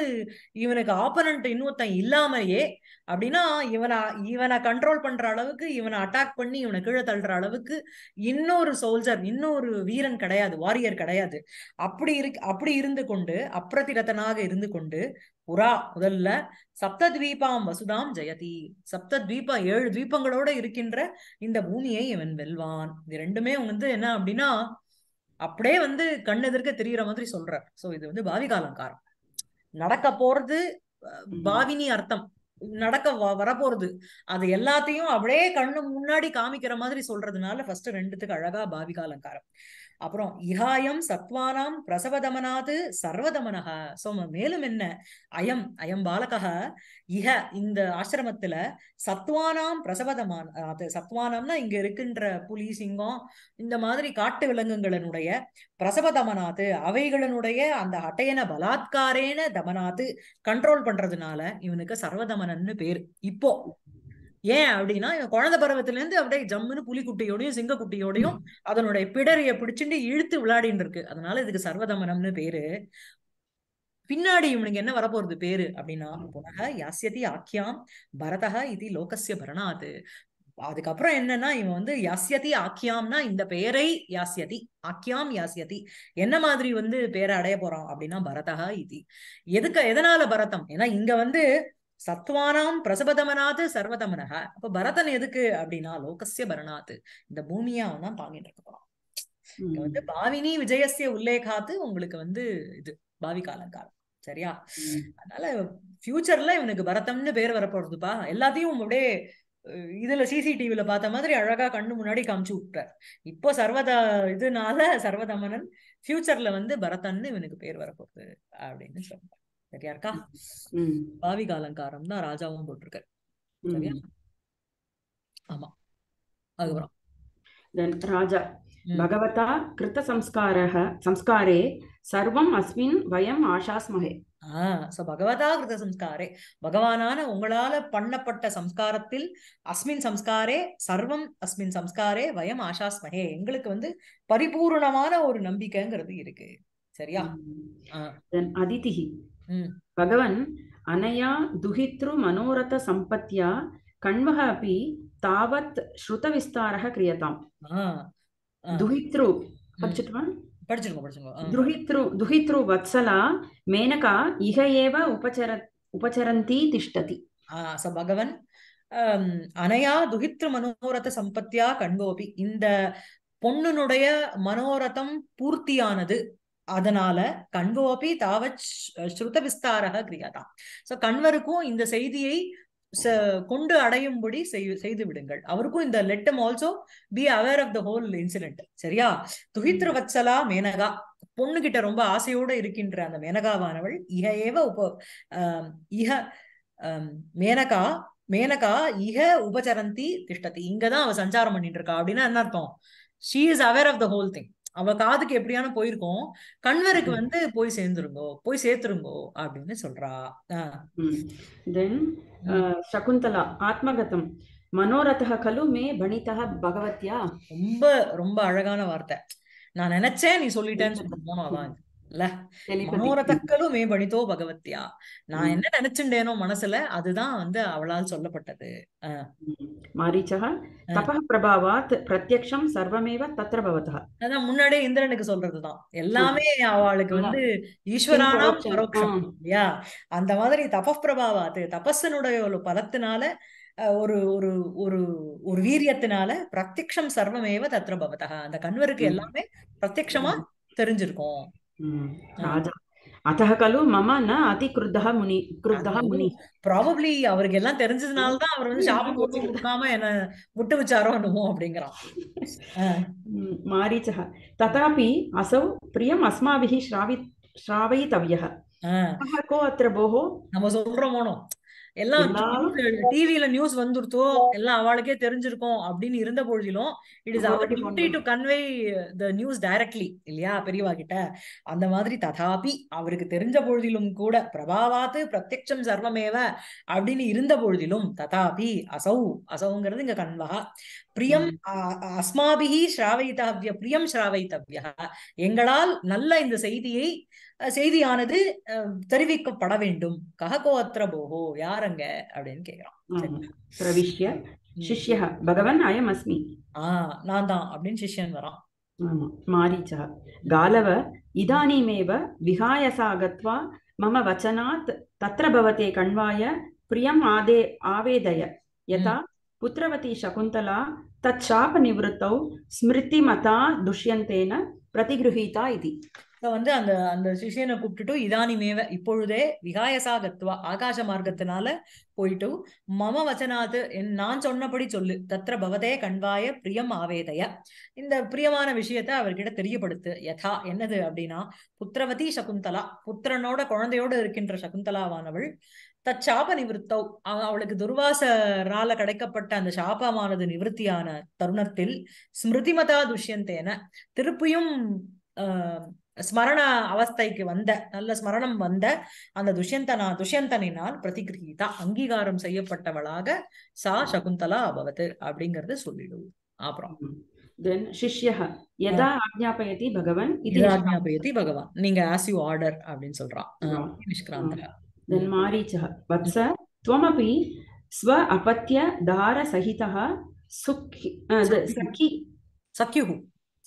இவனுக்கு ஆப்பனண்ட் இன்னொருத்தன் இல்லாமையே அப்படின்னா இவனை இவனை கண்ட்ரோல் பண்ற அளவுக்கு இவனை அட்டாக் பண்ணி இவனை கீழே தள்ளுற அளவுக்கு இன்னொரு சோல்ஜர் இன்னொரு வீரன் கிடையாது வாரியர் கிடையாது அப்படி இருக்கு அப்படி இருந்து கொண்டு அப்ரதிரத்தனாக இருந்து கொண்டு கொண்டு புறா முதல்ல சப்தத்வீபாம் வசுதாம் ஜெயதி சப்தத்வீபம் ஏழு தீபங்களோட இருக்கின்ற இந்த பூமியை இவன் வெல்வான் இது ரெண்டுமே வந்து என்ன அப்படின்னா அப்படியே வந்து கண்ணெதிர்க்க தெரியற மாதிரி சொல்ற சோ இது வந்து பாவிகாலங்காரம் நடக்க போறது பாவினி அர்த்தம் நடக்க வரப்போறது அது எல்லாத்தையும் அப்படியே கண்ணு முன்னாடி காமிக்கிற மாதிரி சொல்றதுனால ஃபர்ஸ்ட் ரெண்டுத்துக்கு அழகா பாவிகாலங்காரம் அப்புறம் இஹாயம் சத்வானாம் பிரசவதமனாது சர்வதமனக சோ மேலும் என்ன அயம் அயம் பாலகஹ இஹ இந்த ஆசிரமத்துல சத்வானாம் பிரசவதமான அது சத்வானம்னா இங்க இருக்கின்ற புலி சிங்கம் இந்த மாதிரி காட்டு விலங்குகளினுடைய பிரசவதமனாத்து அவைகளினுடைய அந்த அட்டையன பலாத்காரேன தமனாத்து கண்ட்ரோல் பண்றதுனால இவனுக்கு சர்வதமனன்னு பேர் இப்போ ஏன் அப்படின்னா குழந்தை பருவத்துல இருந்து அப்படியே ஜம்முன்னு புலிக்குட்டியோடையும் சிங்கக்குட்டியோடையும் அதனுடைய பிடரிய பிடிச்சிட்டு இழுத்து விளையாடின்னு இருக்கு அதனால இதுக்கு சர்வதமனம்னு பேரு பின்னாடி இவனுக்கு என்ன வரப்போறது பேரு அப்படின்னா புனக யாசியதி ஆக்கியாம் பரதக இது லோகசிய பரணாது அதுக்கப்புறம் என்னன்னா இவன் வந்து யாசியதி ஆக்கியாம்னா இந்த பெயரை யாசியதி ஆக்கியாம் யாசியதி என்ன மாதிரி வந்து பேரை அடைய போறான் அப்படின்னா பரதகா இது எதுக்கு எதனால பரதம் ஏன்னா இங்க வந்து சத்வானாம் பிரசபதமனாத் சர்வதமனக அப்ப பரதன் எதுக்கு அப்படின்னா லோகசிய பரணாத்து இந்த பூமியை அவன் தான் தாங்கிட்டு இருக்க போறான் இங்க வந்து பாவினி விஜயசிய உல்லேகாத்து உங்களுக்கு வந்து இது பாவி காலங்காலம் சரியா அதனால ஃபியூச்சர்ல இவனுக்கு பரதம்னு பேர் வரப்போறதுப்பா எல்லாத்தையும் அப்படியே இதுல சிசிடிவில பார்த்த மாதிரி அழகா கண்ணு முன்னாடி காமிச்சு விட்டார் இப்போ சர்வத இதுனால சர்வதமனன் ஃபியூச்சர்ல வந்து பரதன்னு இவனுக்கு பேர் வரப்போகுது அப்படின்னு சொல்றாங்க சரியா இருக்கா பாவிக அலங்காரம் தான் ராஜாவும் போட்டிருக்காரு சரியா ஆமா அதுக்கப்புறம் ராஜா பகவதா கிருத்த சம்ஸ்கார சம்ஸ்காரே சர்வம் அஸ்மின் வயம் ஆஷாஸ்மகே ஆஹ் சோ பகவதா கிருத சம்ஸ்காரே பகவானான உங்களால பண்ணப்பட்ட சம்ஸ்காரத்தில் அஸ்மின் சம்ஸ்காரே சர்வம் அஸ்மின் சம்ஸ்காரே வயம் ஆஷாஸ்மகே எங்களுக்கு வந்து பரிபூர்ணமான ஒரு நம்பிக்கைங்கிறது இருக்கு சரியா அதிதிகி भगवन् अनया दुहितृमनोरथसम्पत्या कण्वः अपि तावत् श्रुतविस्तारः क्रियताम् दुहितृ पठितु वा दुहितृ दुहितृवत्सला मेनका इह एव उपचर उपचरन्ती तिष्ठति ஸோ பகவன் அனையா துகித்ரு மனோரத சம்பத்தியா கண்போபி இந்த பொண்ணுனுடைய மனோரதம் பூர்த்தியானது அதனால கண்வோபி தாவத் ஸ்ருத விஸ்தாரக கிரியாதா சோ கண்வருக்கும் இந்த செய்தியை கொண்டு அடையும்படி செய்து விடுங்கள் அவருக்கும் இந்த let him also be aware of the whole incident சரியா துஹித்ர வச்சலா மேனகா பொண்ணு கிட்ட ரொம்ப ஆசையோட இருக்கின்ற அந்த மேனகாவானவள் இக ஏவ உப இக மேனகா மேனகா இக உபசரந்தி திஷ்டதி இங்கதான் அவ சஞ்சாரம் பண்ணிட்டு இருக்கா அப்படின்னா என்ன அர்த்தம் she is aware of the whole thing அவ காதுக்கு எப்படியான போயிருக்கோம் கண்வருக்கு வந்து போய் சேர்ந்துருங்கோ போய் சேர்த்துருங்கோ அப்படின்னு சொல்றா தென் சகுந்தலா ஆத்மகதம் மனோரதா கலு மே பணிதா பகவத்யா ரொம்ப ரொம்ப அழகான வார்த்தை நான் நினைச்சேன் நீ சொல்லிட்டேன்னு சொல்லிட்டு போனோம் அதான் மனோரதக்கலும் மே பகவத்தியா நான் என்ன நினைச்சுட்டேனோ மனசுல அதுதான் வந்து அவளால் சொல்லப்பட்டது மாரீச்சா தப பிரபாவாத் பிரத்யக்ஷம் சர்வமேவ தத்திர பவதா அதான் முன்னாடியே இந்திரனுக்கு சொல்றதுதான் எல்லாமே அவளுக்கு வந்து ஈஸ்வரானா பரோட்சம் இல்லையா அந்த மாதிரி தப பிரபாவாத் தபஸனுடைய ஒரு பலத்தினால ஒரு ஒரு ஒரு ஒரு வீரியத்தினால பிரத்யக்ஷம் சர்வமேவ தத்திர பவதா அந்த கண்வருக்கு எல்லாமே பிரத்யக்ஷமா தெரிஞ்சிருக்கும் ராஜா அத்தக கலு மம அதி கிருத்தக முனி கிருத்தக முனி ப்ராபப்ளி அவருக்கு எல்லாம் தெரிஞ்சதுனால தான் அவர் வந்து சாபம் போட்டு கொடுக்காம என்ன முட்டு வச்சாரோ என்னமோ அப்படிங்கிறான் மாரீச்சக ததாபி அசௌ பிரியம் அஸ்மாபிஹி ஸ்ராவி ஸ்ராவயித்தவ்யக கோ அத்திர போகோ நம்ம சொல்றோம் போனோம் எல்லாம் டிவியில நியூஸ் வந்துருத்தோ எல்லாம் அவளுக்கே தெரிஞ்சிருக்கும் அப்படின்னு இருந்த பொழுதிலும் it is our duty to convey the news directly இல்லையா பெரியவா கிட்ட அந்த மாதிரி ததாபி அவருக்கு தெரிஞ்ச பொழுதிலும் கூட பிரபாவாத்து பிரத்யட்சம் சர்வமேவ அப்படின்னு இருந்த பொழுதிலும் ததாபி அசௌ அசௌங்கிறது இங்க கன்வா பிரியம் அஸ்மாபிஹி ஸ்ராவைத்தவ்ய பிரியம் ஸ்ராவைத்தவ்யா எங்களால் நல்ல இந்த செய்தியை செய்தியானது தெரிவிக்கப்பட வேண்டும் ககோத்திர போகோ யாருங்க அப்படின்னு கேக்குறான் பகவன் அயம் அஸ்மி ஆஹ் நான் தான் அப்படின்னு சிஷ்யன் வரான் ஆமா மாரீச்சா காலவ இதானீமேவ விகாயசா கத்வா மம வச்சனாத் தத்ர பவதே கண்வாய பிரியம் ஆதே ஆவேதய யதா புத்திரவதி சகுந்தலா ஸ்மிருதி மதா துஷ்யந்தேன பிரதிகிருஹீதா இது வந்து அந்த அந்த சிஷியனை கூப்பிட்டுட்டு இதானிமேவ இப்பொழுதே விகாயசாகத்துவா ஆகாச மார்க்கத்தினால போயிட்டு மம வச்சனாது நான் சொன்னபடி சொல்லு தத்திர பவதே கண்வாய பிரியம் ஆவேதைய இந்த பிரியமான விஷயத்த அவர்கிட்ட தெரியப்படுத்து யதா என்னது அப்படின்னா புத்திரவதி சகுந்தலா புத்திரனோட குழந்தையோடு இருக்கின்ற சகுந்தலாவானவள் தச்சாப நிவர்த்தவ் அவளுக்கு துர்வாசரால கிடைக்கப்பட்ட அந்த சாபமானது நிவர்த்தியான தருணத்தில் ஸ்மிருதிமதா துஷ்யந்தேன திருப்பியும் ஆஹ் ஸ்மரண அவஸ்தைக்கு வந்த நல்ல ஸ்மரணம் வந்த அந்த துஷ்யந்தனா துஷ்யந்தனினால் பிரதிகிரிதா அங்கீகாரம் செய்யப்பட்டவளாக சா சகுந்தலா அபவது அப்படிங்கறது சொல்லிடுவோம் அப்புறம் தென் சிஷ்யஹ எதா ஆஜ்ஞாபயதி பகவன் இது ஆஜ்ஞாபயதி பகவான் நீங்க ஆஸ் யூ ஆர்டர் அப்படின்னு சொல்றான் நிஷ்கிராந்தக தென் மாரீச்சஹ வத்ச त्वमपि அபத்திய தார दारसहितः சுக்கி சக்கி सख्युः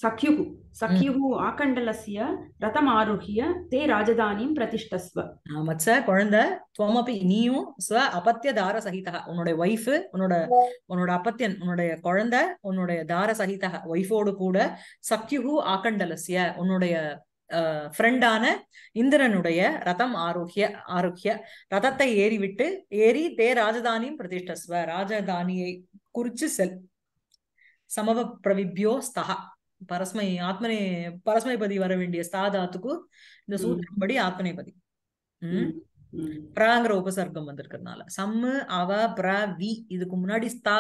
सख्युः சக்கியு ஆகண்டலசிய ரதம் ஆரோகிய தே ராஜதானிம் பிரதிஷ்டஸ்வ மச்ச குழந்தை துவமபி நீயும் ஸ்வ அபத்திய தார சகிதா உன்னுடைய ஒய்ஃபு உன்னோட உன்னோட அபத்தியன் உன்னுடைய குழந்தை உன்னுடைய தார சகிதா ஒய்ஃபோடு கூட சக்யுகு ஆகண்டலசிய உன்னுடைய ஃப்ரெண்டான இந்திரனுடைய ரதம் ஆரோக்கிய ஆரோக்கிய ரதத்தை ஏறிவிட்டு ஏறி தே ராஜதானியும் பிரதிஷ்டஸ்வ ராஜதானியை குறிச்சு செல் சமவ பிரவிப்யோ ஸ்தகா பரஸ்மை ஆத்மனை பரஸ்மைபதி வர வேண்டிய ஸ்தாதாத்துக்கு இந்த சூத்திரம் படி ஆத்மனைபதி உம் பிராங்கிற உபசர்க்கம் வந்திருக்கிறதுனால சம்மு அவ பிர வி இதுக்கு முன்னாடி ஸ்தா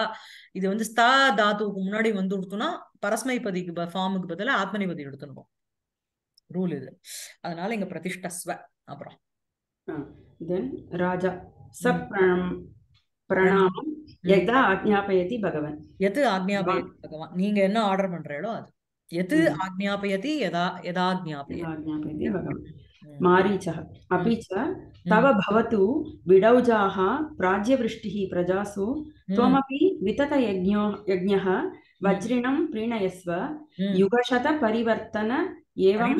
இது வந்து ஸ்தா தாத்துவுக்கு முன்னாடி வந்து கொடுத்தோம்னா பரஸ்மைபதிக்கு ஃபார்முக்கு பதிலாக ஆத்மனைபதி எடுத்துருவோம் ரூல் இது அதனால இங்க பிரதிஷ்டஸ்வ அப்புறம் தென் ராஜா சப்ரணம் பிரணாமம் எதா ஆக்ஞாபயதி பகவான் எது ஆக்ஞாபயதி பகவான் நீங்க என்ன ஆர்டர் பண்றீங்களோ அது यत् हम्म। आज्ञापयति यदा यदा ज्ञापयति हम्म। हम्म। मारीचः अपि च तव भवतु विडौजाः प्राज्यवृष्टिः प्रजासु त्वमपि विततयज्ञो यज्ञः वज्रिणं प्रीणयस्व युगशतपरिवर्तन एवं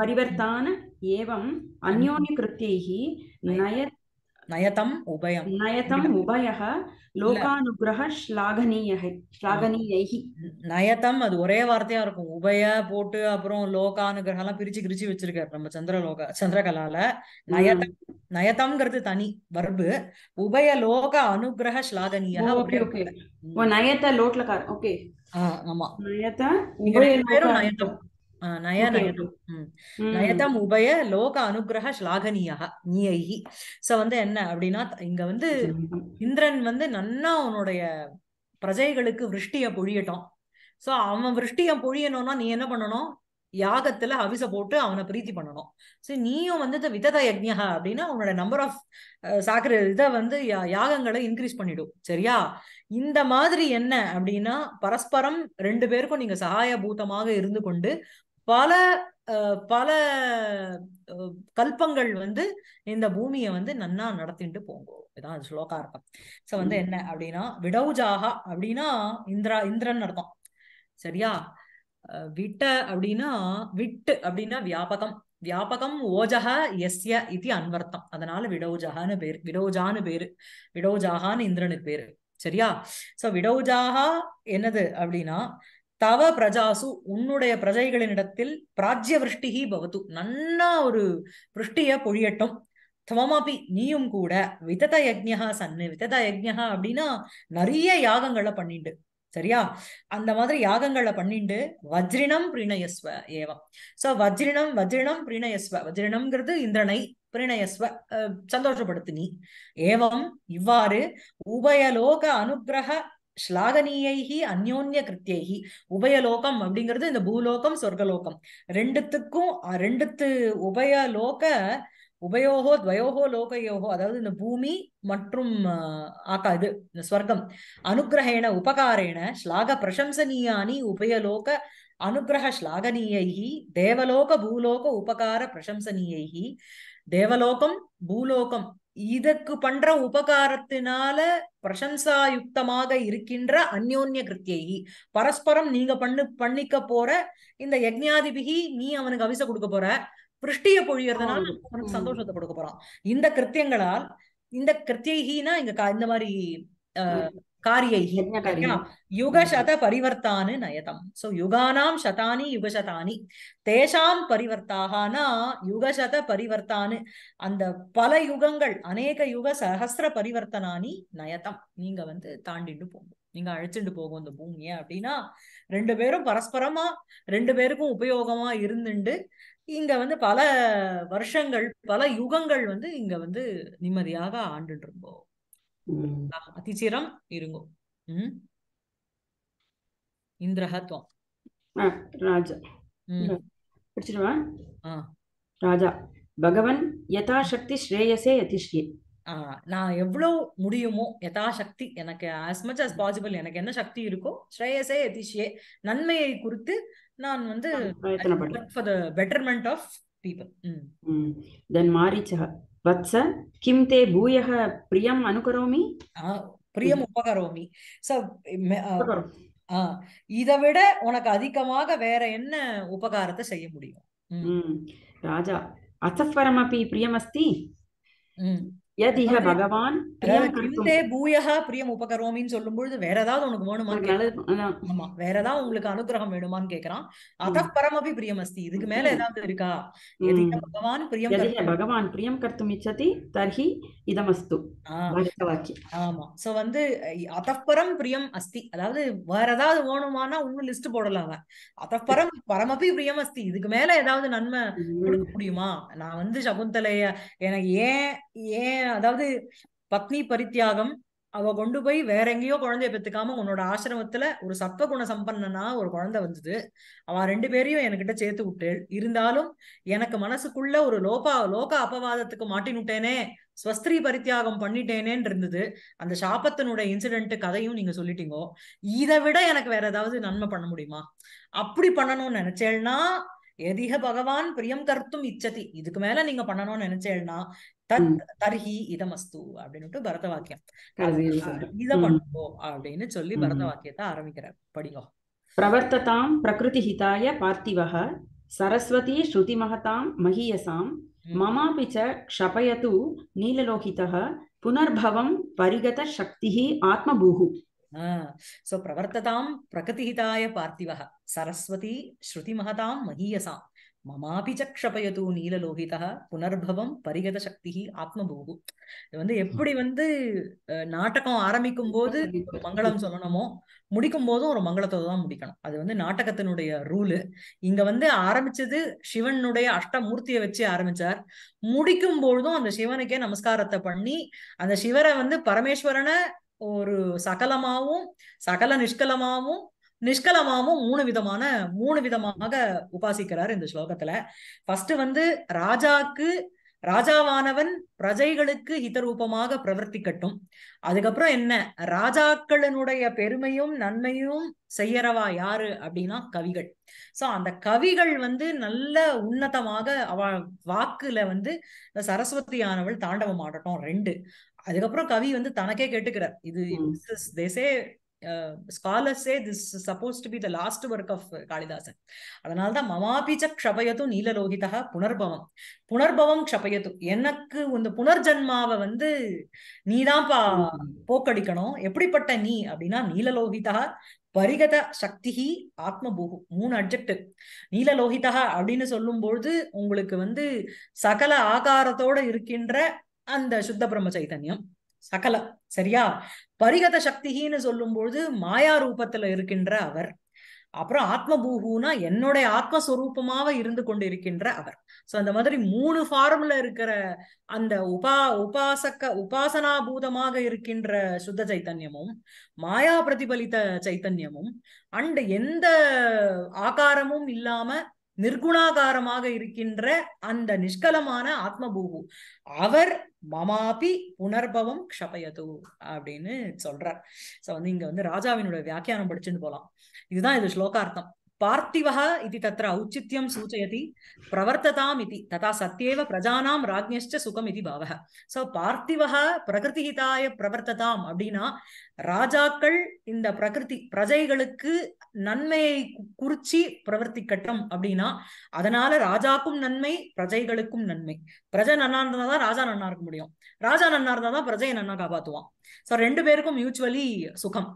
परिवर्तान एवं अन्योन्यकृत्यैः नयत् நயதம் உபயம் நயதம் உபய லோகானுகிரக ஸ்லாகனீயக ஸ்லாகனீயி நயதம் அது ஒரே வார்த்தையா இருக்கும் உபய போட்டு அப்புறம் லோகானுகிரகம் எல்லாம் பிரிச்சு கிரிச்சு வச்சிருக்காரு நம்ம சந்திரலோக சந்திரகலால நயதம் நயதம்ங்கிறது தனி வர்பு உபய லோக அனுகிரக ஸ்லாகனீயக ஓகே ஓகே நயத ஓகே ஆமா நயத்த உபய நயதம் நயதம் உபய லோக அனுகிரக ஸ்லாகனியாக நீயி சோ வந்து என்ன அப்படின்னா இங்க வந்து இந்திரன் வந்து நன்னா உன்னுடைய பிரஜைகளுக்கு விருஷ்டிய பொழியட்டும் சோ அவன் விருஷ்டிய பொழியணும்னா நீ என்ன பண்ணணும் யாகத்துல அவிச போட்டு அவனை பிரீத்தி பண்ணணும் சோ நீயும் வந்து விதத யஜ்யா அப்படின்னா உன்னோட நம்பர் ஆஃப் சாக்கிர இதை வந்து யாகங்களை இன்க்ரீஸ் பண்ணிடும் சரியா இந்த மாதிரி என்ன அப்படின்னா பரஸ்பரம் ரெண்டு பேருக்கும் நீங்க சகாயபூதமாக இருந்து கொண்டு பல பல கல்பங்கள் வந்து இந்த பூமியை வந்து நன்னா நடத்திட்டு போங்கோ இதுதான் ஸ்லோகா இருக்கும் சோ வந்து என்ன அப்படின்னா விடவுஜாகா அப்படின்னா இந்திரா இந்திரன் அர்த்தம் சரியா விட்ட அப்படின்னா விட்டு அப்படின்னா வியாபகம் வியாபகம் ஓஜக எஸ்ய இது அன்வர்த்தம் அதனால விடவுஜகான்னு பேரு விடவுஜான்னு பேரு விடவுஜாகான்னு இந்திரனுக்கு பேரு சரியா சோ விடவுஜாகா என்னது அப்படின்னா தவ பிரஜாசு உன்னுடைய பிரஜைகளினிடத்தில் பிராஜ்ய விருஷ்டிகி பவத்து நன்னா ஒரு விருஷ்டிய பொழியட்டும் துவமாப்பி நீயும் கூட விதத யஜ்யா சன்னு விதத யஜ்யா அப்படின்னா நிறைய யாகங்களை பண்ணிண்டு சரியா அந்த மாதிரி யாகங்களை பண்ணிண்டு வஜ்ரினம் பிரீணயஸ்வ ஏவம் சோ வஜ்ரினம் வஜ்ரினம் பிரீணயஸ்வ வஜ்ரினம்ங்கிறது இந்திரனை பிரீணயஸ்வ சந்தோஷப்படுத்து நீ ஏவம் இவ்வாறு உபயலோக அனுகிரக ஸ்லாகனீயைகி அந்யோன்ய கிருத்தியைகி உபயலோகம் அப்படிங்கிறது இந்த பூலோகம் சொர்க்கலோகம் ரெண்டுத்துக்கும் ரெண்டுத்து உபயலோக உபயோகோ துவயோகோ லோகயோகோ அதாவது இந்த பூமி மற்றும் ஆக்கா இது இந்த ஸ்வர்க்கம் அனுகிரகேண உபகாரேன ஸ்லாக பிரசம்சனீயானி உபயலோக அனுகிரக ஸ்லாகனீயைகி தேவலோக பூலோக உபகார பிரசம்சனீயைகி தேவலோகம் பூலோகம் இதற்கு பண்ற உபகாரத்தினால பிரசம்சா யுக்தமாக இருக்கின்ற அந்யோன்ய கிருத்தியை பரஸ்பரம் நீங்க பண்ணு பண்ணிக்க போற இந்த யஜ்ஞாதிபிகி நீ அவனுக்கு அவிச கொடுக்க போற பிருஷ்டிய பொழியறதுனால அவனுக்கு சந்தோஷத்தை கொடுக்க போறான் இந்த கிருத்தியங்களால் இந்த கிருத்தியகினா இங்க இந்த மாதிரி कार्यैः युगशतपरिवर्तान् नयतम् सो युगानां शतानि युगशतानि तेषां परिवर्ताः न युगशतपरिवर्तान् அந்த பல யுகங்கள் அநேக யுக சகசிர பரிவர்த்தனானி நயத்தம் நீங்க வந்து தாண்டிட்டு போகும் நீங்க அழைச்சிட்டு போகும் இந்த பூமியை அப்படின்னா ரெண்டு பேரும் பரஸ்பரமா ரெண்டு பேருக்கும் உபயோகமா இருந்துண்டு இங்க வந்து பல வருஷங்கள் பல யுகங்கள் வந்து இங்க வந்து நிம்மதியாக ஆண்டு இருப்போம் அதிச்சிரம் ఇరుగు ఇంద్రహత్వం రాజా ராஜா பகவன் யதாசக்தி ஸ்ரேயசே யதிஷ்யே நான் எவ்வளோ முடியுமோ யதாசக்தி எனக்கு அஸ் மச் அஸ் பாசிபிள் எனக்கு என்ன சக்தி இருக்கோ ஸ்ரேயசே யதிஷ்யே நன்மையை குறித்து நான் வந்து for the betterment of people then மாரிச்சா वत्स किं ते भूयः प्रियम् अनुकरोमि பிரியம் உபகரோமி சோ இதை விட உனக்கு அதிகமாக வேற என்ன உபகாரத்தை செய்ய முடியும் ராஜா அசஃபரம் அப்படி பிரியமஸ்தி யதிஹ பகவான் பூயஹ பிரியம் உபகரோமின்னு சொல்லும் பொழுது வேற ஏதாவது உனக்கு வேணுமா ஆமா வேற ஏதாவது உங்களுக்கு அனுகிரகம் வேணுமான்னு கேக்குறான் அத பரமபி பிரியம் அஸ்தி இதுக்கு மேல ஏதாவது இருக்கா யதிஹ பகவான் பிரியம் பகவான் பிரியம் கர்த்தும் இச்சதி தர்ஹி இதமஸ்து ஆமா சோ வந்து அதப்பரம் பிரியம் அஸ்தி அதாவது வேற ஏதாவது வேணுமானா இன்னும் லிஸ்ட் போடலாம் பரம் பரமபி பிரியம் அஸ்தி இதுக்கு மேல ஏதாவது நன்மை கொடுக்க முடியுமா நான் வந்து சகுந்தலைய எனக்கு ஏன் ஏன் அதாவது பத்னி பரித்தியாகம் அவ கொண்டு போய் வேற எங்கேயோ குழந்தைய பெத்துக்காம உன்னோட ஆசிரமத்துல ஒரு சத்வ குண சம்பன்னா ஒரு குழந்தை வந்தது அவ ரெண்டு பேரையும் என்கிட்ட சேர்த்து விட்டு இருந்தாலும் எனக்கு மனசுக்குள்ள ஒரு லோபா லோக அபவாதத்துக்கு மாட்டினுட்டேனே ஸ்வஸ்திரி பரித்தியாகம் பண்ணிட்டேனேன்னு இருந்தது அந்த சாபத்தினுடைய இன்சிடென்ட் கதையும் நீங்க சொல்லிட்டீங்கோ இதை விட எனக்கு வேற ஏதாவது நன்மை பண்ண முடியுமா அப்படி பண்ணணும்னு நினைச்சேன்னா எதிக பகவான் பிரியம் கர்த்தும் இச்சதி இதுக்கு மேல நீங்க பண்ணணும்னு நினைச்சேன்னா தத் தர்ஹி இதமஸ்து அப்படின்னுட்டு பரத வாக்கியம் இத பண்ணுங்கோ அப்படின்னு சொல்லி பரத வாக்கியத்தை ஆரம்பிக்கிறார் படிங்க பிரவர்த்ததாம் பிரகிருதி ஹிதாய பார்த்திவக சரஸ்வதி ஸ்ருதி மகதாம் மகியசாம் மமாபி ச க்ஷபயது நீலலோகிதः पुनर्भवं परिगतशक्तिः आत्मभूः सो प्रवर्ततां प्रकृतिहिताय पार्थिवः सरस्वती श्रुतिमहतां महीयसाम् மமாபி சக்ஷபயது நீலலோகிதா புனர்பவம் பரிகத சக்தி ஆத்மபோகு இது வந்து எப்படி வந்து நாடகம் ஆரம்பிக்கும் போது மங்களம் சொல்லணுமோ முடிக்கும் போதும் ஒரு மங்களத்தை தான் முடிக்கணும் அது வந்து நாடகத்தினுடைய ரூலு இங்க வந்து ஆரம்பிச்சது சிவனுடைய அஷ்டமூர்த்தியை வச்சு ஆரம்பிச்சார் முடிக்கும் பொழுதும் அந்த சிவனுக்கே நமஸ்காரத்தை பண்ணி அந்த சிவரை வந்து பரமேஸ்வரனை ஒரு சகலமாவும் சகல நிஷ்கலமாவும் நிஷ்கலமாவும் மூணு விதமான மூணு விதமாக உபாசிக்கிறார் இந்த ஸ்லோகத்துல ஃபர்ஸ்ட் வந்து ராஜாக்கு ராஜாவானவன் பிரஜைகளுக்கு ஹிதரூபமாக பிரவர்த்திக்கட்டும் அதுக்கப்புறம் என்ன ராஜாக்களினுடைய பெருமையும் நன்மையும் செய்யறவா யாரு அப்படின்னா கவிகள் சோ அந்த கவிகள் வந்து நல்ல உன்னதமாக அவ வாக்குல வந்து இந்த சரஸ்வதியானவள் தாண்டவம் ஆடட்டும் ரெண்டு அதுக்கப்புறம் கவி வந்து தனக்கே கேட்டுக்கிறார் இது தேசே ஸ்காலர்ஸே this supposed to be the last work of Kalidasan அதனால்தான் மமாபிச்ச க்ஷபயதும் நீலலோகிதா புனர்பவம் புனர்பவம் க்ஷபயதும் எனக்கு இந்த புனர்ஜன்மாவை வந்து நீ தான்ப்பா போக்கடிக்கணும் எப்படிப்பட்ட நீ அப்படின்னா நீலலோகிதா பரிகத சக்திகி ஆத்மபூகு மூணு அப்ஜெக்டிவ் நீலலோகிதா அப்படின்னு சொல்லும்பொழுது உங்களுக்கு வந்து சகல ஆகாரத்தோட இருக்கின்ற அந்த சுத்த பிரம்ம சைதன்யம் சகலம் சரியா பரிகத சக்திகின்னு சொல்லும் பொழுது மாயா ரூபத்துல இருக்கின்ற அவர் அப்புறம் ஆத்மபூகுனா என்னுடைய ஆத்மஸ்வரூபமாக இருந்து கொண்டு இருக்கின்ற அவர் சோ அந்த மாதிரி மூணு ஃபார்ம்ல இருக்கிற அந்த உபா உபாசக்க உபாசனா பூதமாக இருக்கின்ற சுத்த சைத்தன்யமும் மாயா பிரதிபலித்த சைத்தன்யமும் அண்ட் எந்த ஆகாரமும் இல்லாம நிர்குணாகாரமாக இருக்கின்ற அந்த நிஷ்கலமான ஆத்மபூகு அவர் மமாபி புனர்பவம் க்ஷபயது அப்படின்னு சொல்றார் சோ வந்து இங்க வந்து ராஜாவினுடைய வியாக்கியானம் படிச்சுட்டு போலாம் இதுதான் இது ஸ்லோகார்த்தம் पार्थिवः इति तत्र ஔச்சித்யம் सूचयति பிரவர்த்ததாம் इति ததா சத்தியவ பிரஜானாம் राज्ञश्च சுகம் इति भावः சோ பார்த்திவக பிரகிருதிஹிதாய பிரவர்த்ததாம் அப்படின்னா ராஜாக்கள் இந்த பிரகிருதி பிரஜைகளுக்கு நன்மையை குறிச்சி பிரவர்த்திக்கட்டும் அப்படின்னா அதனால ராஜாக்கும் நன்மை பிரஜைகளுக்கும் நன்மை பிரஜை நன்னா இருந்தா தான் ராஜா நன்னா இருக்க முடியும் ராஜா நன்னா இருந்தா தான் பிரஜையை நன்னா காப்பாத்துவான் சோ ரெண்டு பேருக்கும் மியூச்சுவலி சுகம்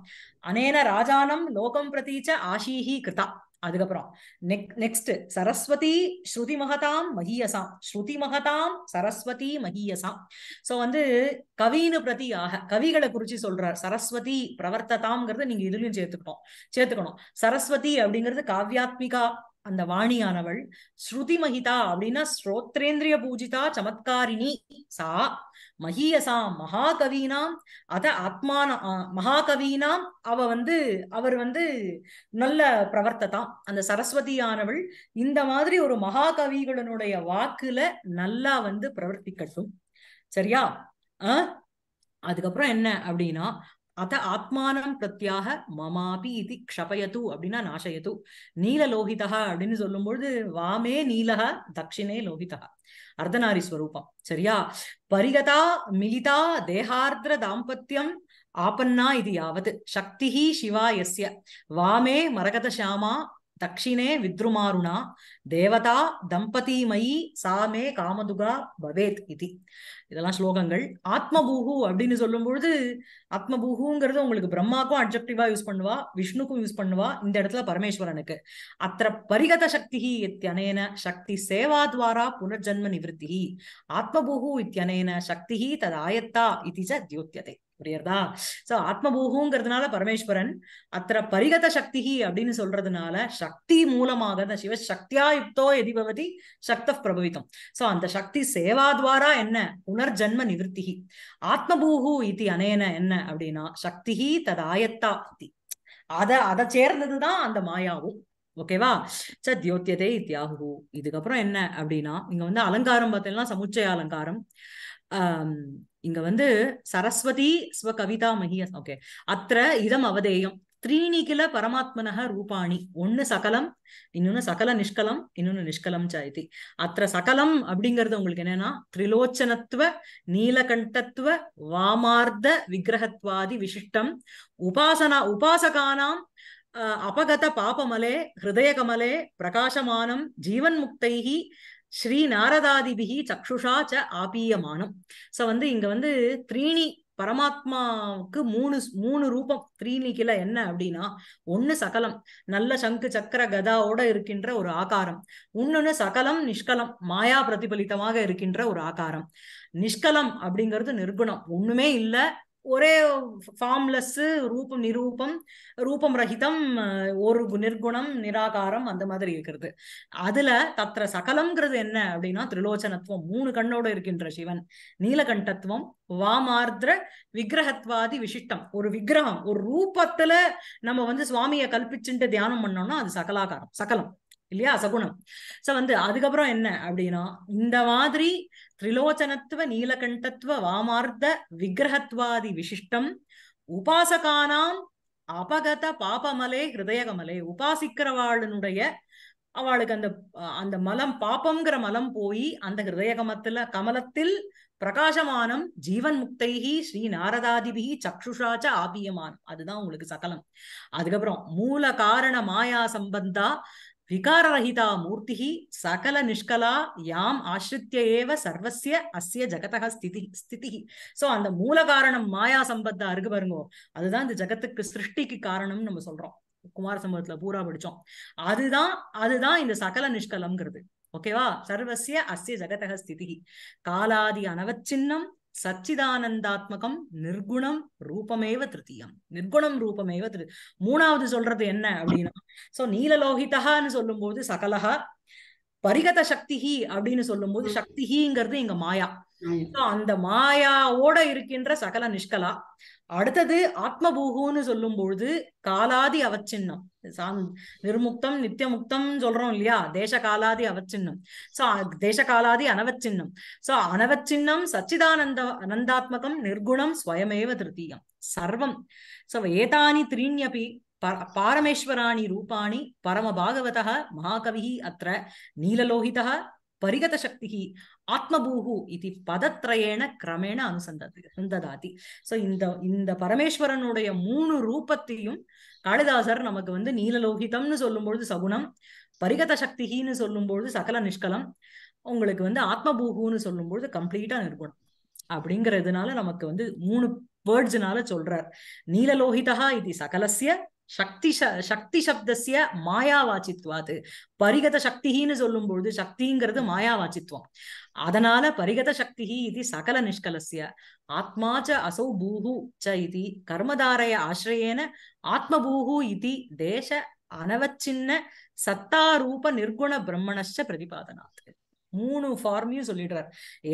அனேன ராஜானம் லோகம் பிரதீச்ச ஆஷீஹி கிருதா அதுக்கப்புறம் நெக் நெக்ஸ்ட் சரஸ்வதி ஸ்ருதி மகதாம் மகியசாம் ஸ்ருதி மகதாம் சரஸ்வதி மகியசாம் சோ வந்து கவின்னு பிரதியாக கவிகளை குறிச்சு சொல்றார் சரஸ்வதி பிரவர்த்ததாம்ங்கிறது நீங்க இதுலயும் சேர்த்துக்கணும் சேர்த்துக்கணும் சரஸ்வதி அப்படிங்கிறது காவியாத்மிகா அந்த வாணியானவள் ஸ்ருதி மகிதா அப்படின்னா ஸ்ரோத்ரேந்திரிய பூஜிதா சமத்காரிணி சா மகீயசாம் மகாகவீனாம் அத ஆத்மான மகாகவீனாம் அவ வந்து அவர் வந்து நல்ல பிரவர்த்ததாம் அந்த சரஸ்வதியானவள் இந்த மாதிரி ஒரு மகாகவிகளனுடைய வாக்குல நல்லா வந்து பிரவர்த்திக்கட்டும் சரியா ஆஹ் அதுக்கப்புறம் என்ன அப்படின்னா அத ஆத்மானம் பிரத்யாக மமாபி இது க்ஷபயது அப்படின்னா நாசயது நீல லோகிதா அப்படின்னு சொல்லும்பொழுது வாமே நீலக தட்சிணே லோகிதா அர்த்தநாரி ஸ்வரூபம் சரியா பரிகதா மிலிதா தேகார்திர தாம்பத்தியம் ஆபன்னா இது யாவது சக்தி சிவா எஸ்ய வாமே மரகத ஷியாமா தக்ஷிணே வித்ருமாருணா தேவதா தம்பதிமயி சாமே காமதுகா பவேத் இது இதெல்லாம் ஸ்லோகங்கள் ஆத்மபூஹு அப்படின்னு சொல்லும் பொழுது ஆத்மபூஹுங்கிறது உங்களுக்கு பிரம்மாக்கும் அப்ஜெக்டிவா யூஸ் பண்ணுவா விஷ்ணுக்கும் யூஸ் பண்ணுவா இந்த இடத்துல பரமேஸ்வரனுக்கு அத்த பரிகத சக்தி இத்தியனேன சக்தி சேவா துவாரா புனர்ஜன்ம நிவத்தி ஆத்மபூஹு இத்தியனேன சக்தி ததாயத்தா இது தியோத்தியதை புரியுறதா சோ ஆத்மபூகுங்கிறதுனால பரமேஸ்வரன் அத்திர பரிகத சக்தி அப்படின்னு சொல்றதுனால சக்தி மூலமாக அந்த சிவ சக்தியா யுக்தோ எதிபவதி சக்த பிரபவித்தம் சோ அந்த சக்தி சேவா துவாரா என்ன புனர்ஜன்ம நிவர்த்தி ஆத்மபூகு இது அனையன என்ன அப்படின்னா சக்தி ததாயத்தா அத அதை சேர்ந்ததுதான் அந்த மாயாவும் ஓகேவா சார் தியோத்தியதே தியாகு இதுக்கப்புறம் என்ன அப்படின்னா இங்க வந்து அலங்காரம் பார்த்தீங்கன்னா சமுச்சய அலங்காரம் ஆஹ் இங்க வந்து சரஸ்வதி ஸ்வ கவிதா மகிய ஓகே அத்த இதம் அவதேயம் த்ரீணி கிள பரமாத்மனக ரூபாணி ஒன்னு சகலம் இன்னொன்னு சகல நிஷ்கலம் இன்னொன்னு நிஷ்கலம் சாய்தி அத்த சகலம் அப்படிங்கிறது உங்களுக்கு என்னன்னா திரிலோச்சனத்துவ நீலகண்டத்துவ வாமார்த்த விக்கிரகத்வாதி விசிஷ்டம் உபாசனா உபாசகானாம் அபகத பாபமலே ஹிருதயகமலே பிரகாசமானம் முக்தைஹி ஸ்ரீ நாரதாதிபிகி சக்ஷுஷா ச ஆபீயமானம் சோ வந்து இங்க வந்து த்ரீணி பரமாத்மாவுக்கு மூணு மூணு ரூபம் த்ரீனிக்கில என்ன அப்படின்னா ஒன்னு சகலம் நல்ல சங்கு சக்கர கதாவோட இருக்கின்ற ஒரு ஆகாரம் இன்னொன்னு சகலம் நிஷ்கலம் மாயா பிரதிபலித்தமாக இருக்கின்ற ஒரு ஆகாரம் நிஷ்கலம் அப்படிங்கிறது நிர்குணம் ஒண்ணுமே இல்லை ஒரே ஃபார்ம்லெஸ் ரூபம் நிரூபம் ரூபம் ரஹிதம் ஒரு நிர்குணம் நிராகாரம் அந்த மாதிரி இருக்கிறது அதுல தத்திர சகலம்ங்கிறது என்ன அப்படின்னா திரிலோச்சனத்துவம் மூணு கண்ணோட இருக்கின்ற சிவன் நீலகண்டத்துவம் வாமார்திர விக்கிரகத்வாதி விசிஷ்டம் ஒரு விக்கிரகம் ஒரு ரூபத்துல நம்ம வந்து சுவாமியை கல்பிச்சுட்டு தியானம் பண்ணோம்னா அது சகலாகாரம் சகலம் இல்லையா சகுணம் சோ வந்து அதுக்கப்புறம் என்ன அப்படின்னா இந்த மாதிரி திரிலோச்சனத்துவ நீலகண்டத்துவ வாமார்த்த விக்கிரகத்வாதி விசிஷ்டம் உபாசகானாம் அபகத பாபமலே ஹிருதயகமலே உபாசிக்கிறவாளுடைய அவளுக்கு அந்த அந்த மலம் பாப்பங்கிற மலம் போய் அந்த ஹிருதயகமத்துல கமலத்தில் பிரகாசமானம் ஜீவன் முக்தைகி ஸ்ரீ நாரதாதிபிகி சக்ஷுஷாச்ச ஆபியமானம் அதுதான் உங்களுக்கு சகலம் அதுக்கப்புறம் மூல காரண மாயா சம்பந்தா விகாரரகிதா மூர்த்தி சகல நிஷ்கலா யாம் ஆசிரித்திய ஏவ சர்வசிய அஸ்ய ஜகதக ஸ்திதி ஸ்திதி ஸோ அந்த மூல காரணம் மாயா சம்பத்தா இருக்கு பாருங்கோ அதுதான் இந்த ஜகத்துக்கு சிருஷ்டிக்கு காரணம்னு நம்ம சொல்றோம் குமார சம்பவத்துல பூரா படிச்சோம் அதுதான் அதுதான் இந்த சகல நிஷ்கலம்ங்கிறது ஓகேவா சர்வசிய அஸ்ய ஜகதக ஸ்திதி காலாதி அனவச்சின்னம் சச்சிதானந்தாத்மகம் நிர்குணம் ரூபமேவ திருத்தியம் நிர்குணம் ரூபமேவ திரு மூணாவது சொல்றது என்ன அப்படின்னா சோ நீலலோகிதான்னு சொல்லும் போது சகலகா பரிகத சக்திஹி அப்படின்னு சொல்லும் போது சக்திஹிங்கிறது இங்க மாயா அந்த மாயாவோட இருக்கின்ற சகல நிஷ்கலா அடுத்தது ஆத்மபூகுன்னு சொல்லும் பொழுது காலாதி அவச்சின்னம் நிர்முக்தம் நித்தியமுக்தம் சொல்றோம் இல்லையா தேச காலாதி அவச்சின்னம் சோ தேச காலாதி அனவச்சின்னம் சோ அனவச்சின்னம் சச்சிதானந்த அனந்தாத்மகம் நிர்குணம் ஸ்வயமேவ திருத்தீயம் சர்வம் சோ ஏதானி திரீண்யபி பாரமேஸ்வராணி ரூபாணி பரமபாகவத மகாகவி அத்த நீலலோகிதா பரிகத சக்தி ஆத்மபூஹு இது பதத்ரயேன கிரமேண அனுசந்ததாதி சந்ததாதி இந்த இந்த பரமேஸ்வரனுடைய மூணு ரூபத்தையும் காளிதாசர் நமக்கு வந்து நீலலோகிதம்னு சொல்லும்பொழுது சகுணம் பரிகத சக்திகின்னு சொல்லும்பொழுது சகல நிஷ்கலம் உங்களுக்கு வந்து ஆத்மபூகுன்னு சொல்லும்பொழுது கம்ப்ளீட்டா நிற்கணும் அப்படிங்கறதுனால நமக்கு வந்து மூணு வேர்ட்ஸ்னால சொல்றார் நீலலோகிதா இது சகலசிய சக்தி சக்தி சப்தசிய வாச்சித்வாது பரிகத சக்திகின்னு சொல்லும்பொழுது சக்திங்கிறது மாயா வாச்சித்வம் அதனால பரிகத சக்திகி இது சகல நிஷ்கலசிய ஆத்மா ச அசௌ பூஹு ச இது கர்மதாரய ஆசிரியேன ஆத்மபூஹு இது தேச அனவச்சின்ன சத்தாரூப நிர்குண பிரம்மணச்ச பிரதிபாதனாத் மூணு ஃபார்மையும் சொல்லிடுறார்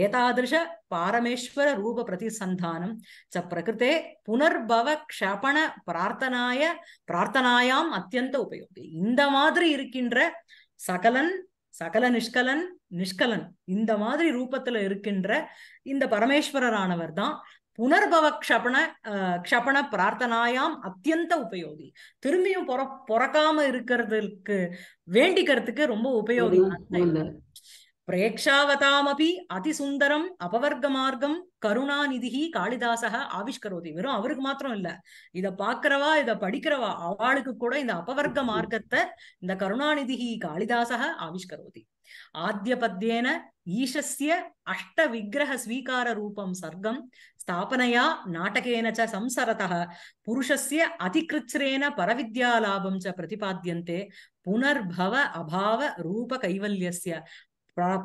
ஏதாதிருஷ பாரமேஸ்வர ரூப பிரதிசந்தானம் ச பிரகிருத்தே புனர்பவ க்ஷபண பிரார்த்தனாய பிரார்த்தனாயாம் அத்தியந்த உபயோகி இந்த மாதிரி இருக்கின்ற சகலன் சகல நிஷ்கலன் நிஷ்கலன் இந்த மாதிரி ரூபத்துல இருக்கின்ற இந்த பரமேஸ்வரரானவர் தான் புனர்பவ க்ஷபண க்ஷபண பிரார்த்தனாயாம் அத்தியந்த உபயோகி திரும்பியும் பொற பொறக்காம இருக்கிறதுக்கு வேண்டிக்கிறதுக்கு ரொம்ப உபயோகி பிரேக்ஷாவதாமபி அதிசுந்தரம் அபவர்க்க மார்க்கம் கருணாநிதி காளிதாசக ஆவிஷ்கரோதி வெறும் அவருக்கு மாத்திரம் இல்ல இத பாக்குறவா இத படிக்கிறவா அவளுக்கு கூட இந்த அபவர்க்க மார்க்கத்தை இந்த கருணாநிதி காளிதாசக ஆவிஷ்கரோதி ஆத்திய பத்தியேன ஈஷஸ்ய அஷ்ட விக்கிரக ஸ்வீகார ரூபம் சர்க்கம் ஸ்தாபனையா நாடகேன ச சம்சரதः புருஷஸ்ய அதிகிருச்ரேன பரவித்யாலாபம் ச பிரதிபாத்தியந்தே புனர்பவ அபாவ ரூப கைவல்யஸ்ய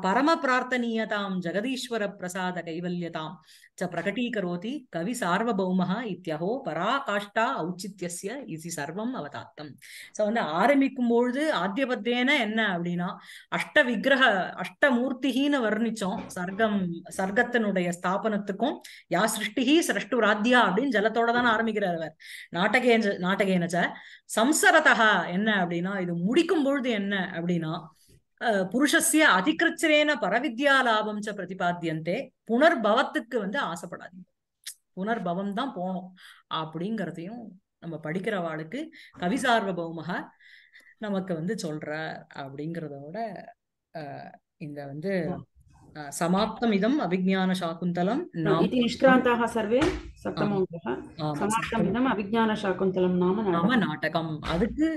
பரம பிரார்த்தனீயதாம் ஜெகதீஸ்வர பிரசாத கைவல்யதாம் ச பிரகட்டீகரோதி கவி சார்வபௌமஹ இத்தியஹோ பராகாஷ்டா ஔச்சித்யஸ்ய இசி சர்வம் அவதாத்தம் சோ வந்து ஆரம்பிக்கும் பொழுது ஆத்தியபத்தியன என்ன அப்படின்னா அஷ்ட விக்கிரக அஷ்டமூர்த்திகின்னு வர்ணிச்சோம் சர்க்கம் சர்க்கத்தினுடைய ஸ்தாபனத்துக்கும் யா சிரஷ்டு சிரஷ்டுராத்தியா அப்படின்னு ஜலத்தோட தான் ஆரம்பிக்கிறார் அவர் நாட்டகேஞ்ச நாட்டகேனச்ச சம்சரதா என்ன அப்படின்னா இது முடிக்கும் பொழுது என்ன அப்படின்னா புருஷஸ்ய அதிகிருச்சரேன பரவித்யா லாபம் ச பிரதிபாத்தியந்தே புனர்பவத்துக்கு வந்து ஆசைப்படாதீங்க புனர்பவம் தான் போனோம் அப்படிங்கிறதையும் நம்ம படிக்கிறவாளுக்கு கவிசார்வ பௌமக நமக்கு வந்து சொல்றார் அப்படிங்கிறதோட இந்த வந்து சமாப்தம் இதம் அபிஜான சாகுந்தலம் நிஷ்கிராந்தாக சர்வே சப்தமோகம் சமாப்தம் அபிஜான சாகுந்தலம் நாம நாம நாடகம் அதுக்கு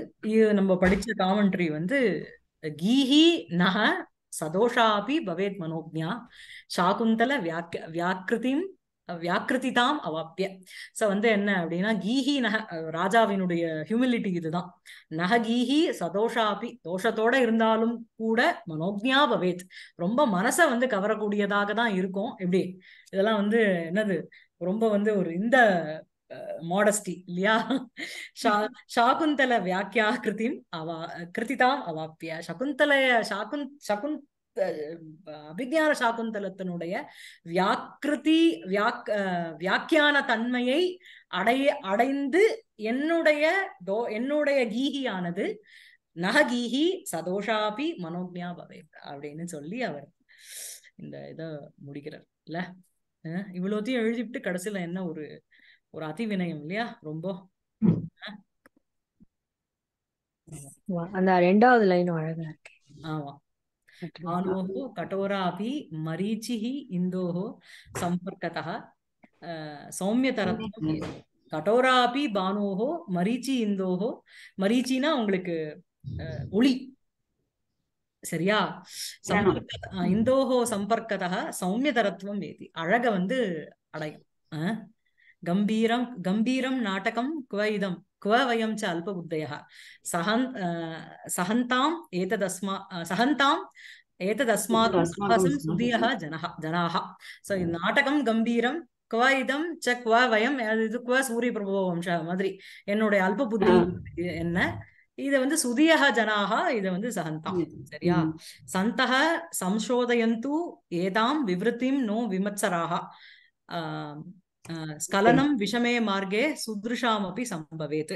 நம்ம படிச்ச காமெண்ட்ரி வந்து கீஹி நக சதோஷாபி பவேத் மனோஜா சாகுந்தல வியாக்க வியாக்கிருதிம் வியாக்கிருதிதாம் அவாப்பிய சோ வந்து என்ன அப்படின்னா கீஹி நக ராஜாவினுடைய ஹியூமிலிட்டி இதுதான் நக கீஹி சதோஷாபி தோஷத்தோட இருந்தாலும் கூட மனோஜா பவேத் ரொம்ப மனசை வந்து கவரக்கூடியதாக தான் இருக்கும் எப்படி இதெல்லாம் வந்து என்னது ரொம்ப வந்து ஒரு இந்த மாடஸ்டி இல்லையா சாகுந்தல வியாக்கியா கிருதிம் அவா கிருதிதாம் அவாப்பிய சகுந்தலைய சாகுந்த் சகுந்த் அபிஜான சாகுந்தலத்தினுடைய வியாக்கிருதி வியாக் வியாக்கியான தன்மையை அடைய அடைந்து என்னுடைய தோ என்னுடைய கீகியானது நககீகி சதோஷாபி மனோஜ்ஞா பவே அப்படின்னு சொல்லி அவர் இந்த இதை முடிக்கிறார் இல்ல இவ்வளோத்தையும் எழுதிட்டு கடைசியில என்ன ஒரு ஒரு அதி வினயம் இல்லையா ரொம்ப அந்த ரெண்டாவது லைன் அழகா இருக்கு ஆமா ஆனோஹோ கட்டோராபி மரீச்சிஹி இந்தோஹோ சம்பர்க்கதः சௌமியதரத்துவம் கட்டோராபி பானோஹோ மரீச்சி இந்தோஹோ மரீச்சினா உங்களுக்கு ஒளி சரியா சம்பர்க்க இந்தோஹோ சம்பர்க்கதா சௌமியதரத்துவம் ஏதி அழக வந்து அடையும் ஆஹ் கம்பீரம் கம்பீரம் நாடகம் குவ இதம் குவ வயம் ச அல்பபுத்தயா சஹன் சஹந்தாம் ஏததஸ்மா சஹந்தாம் ஏததஸ்மாத் அஸ்மாசம் சுதியः ஜனः ஜனாः சோ இந்த நாடகம் கம்பீரம் குவ இதம் ச குவ வயம் இது குவ சூரிய மாதிரி என்னுடைய அல்ப புத்தி என்ன இத வந்து சுதியக ஜனாக இத வந்து சகந்தாம் சரியா சந்தக சம்சோதயந்து ஏதாம் விவருத்திம் நோ ஆஹ் ஸ்கலனம் விஷமே மார்க்கே சுதிருஷாம் அப்படி சம்பவேத்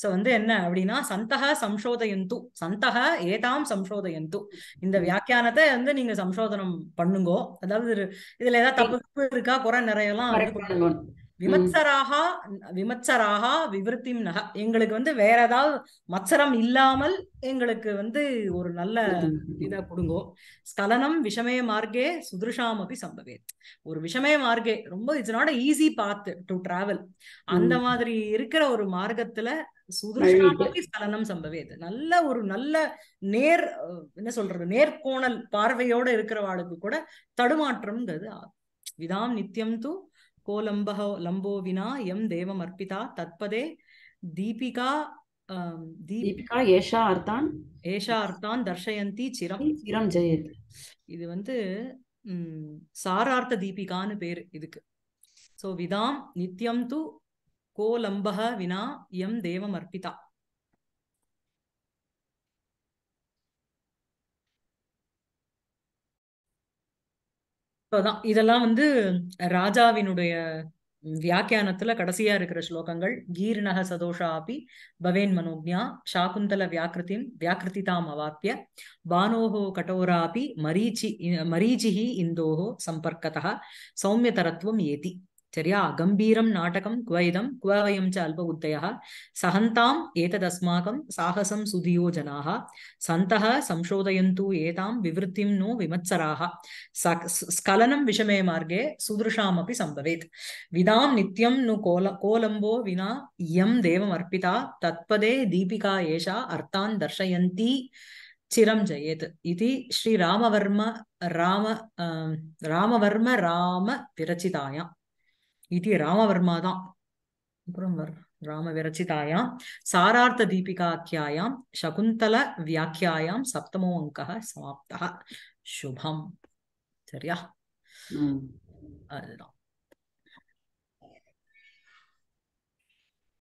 சோ வந்து என்ன அப்படின்னா சந்தக சம்சோதயந்து சந்தக ஏதாம் சம்சோதயந்து இந்த வியாக்கியானத்தை வந்து நீங்க சம்சோதனம் பண்ணுங்கோ அதாவது இதுல ஏதாவது தப்பு இருக்கா குறை நிறைய எல்லாம் விமத்சராகா விமத்சராகா விவருத்திம் நக எங்களுக்கு வந்து வேற ஏதாவது மச்சரம் இல்லாமல் எங்களுக்கு வந்து ஒரு நல்ல இதை கொடுங்கோ ஸ்கலனம் விஷமய மார்க்கே சுதிருஷாம் அப்படி சம்பவே ஒரு விஷமய மார்க்கே ரொம்ப it's not easy path to travel அந்த மாதிரி இருக்கிற ஒரு மார்க்கத்துல சுதிருஷாமி ஸ்கலனம் சம்பவேது நல்ல ஒரு நல்ல நேர் என்ன சொல்றது நேர்கோணல் பார்வையோட இருக்கிறவாளுக்கு கூட தடுமாற்றம்ங்கிறது விதாம் நித்தியம் தூ கோலம்பக லம்போ வினா எம் தேவம் அர்ப்பிதா தத்பதே தீபிகா தீபிகா ஏஷா அர்த்தான் ஏஷா அர்த்தான் தர்ஷயந்தி சிரம் சிரம் ஜெயத் இது வந்து சாரார்த்த தீபிகான்னு பேர் இதுக்கு ஸோ விதாம் நித்தியம் து கோலம்பக வினா எம் தேவம் அர்ப்பிதா இப்பதான் இதெல்லாம் வந்து ராஜாவினுடைய வியாக்கியானத்துல கடைசியா இருக்கிற ஸ்லோகங்கள் கீர்ணக சதோஷா அப்பி பவேன் மனோஜா சாகுந்தல வியாக்கிருத்திம் தாம் அவாப்பிய பானோஹோ கட்டோராபி மரீச்சி மரீச்சிஹி இந்தோஹோ சம்பர்க்கதா சௌமியதரத்துவம் ஏதி சரியா கம்பீரம் நாடகம் குவைதம் குவயம் ச அல்ப உத்தயா சகந்தாம் ஏததஸ்மாகம் சாகசம் சுதியோ ஜனாக சந்தக சம்சோதயந்து ஏதாம் விவருத்திம் நோ விமத்சராக ஸ்கலனம் விஷமே மார்ગે சுதிருஷாம் அப்படி சம்பவேத் விதாம் நித்யம் நு கோல கோலம்போ வினா யம் தேவம் அர்ப்பிதா தத்பதே தீபிகா ஏஷா அர்த்தான் தர்ஷயந்தி சிரம் ஜெயத் இது ஸ்ரீ ராமவர்ம ராம ராமவர்ம ராம விரச்சிதாயாம் இது ராமவர்மா தான் அப்புறம் ராமவிரச்சிதாயாம் சாரார்த்த தீபிகாக்கியாயாம் சகுந்தல வியாக்கியாயாம் சப்தமோ அங்கக சமாப்தா சுபம் சரியா அதுதான்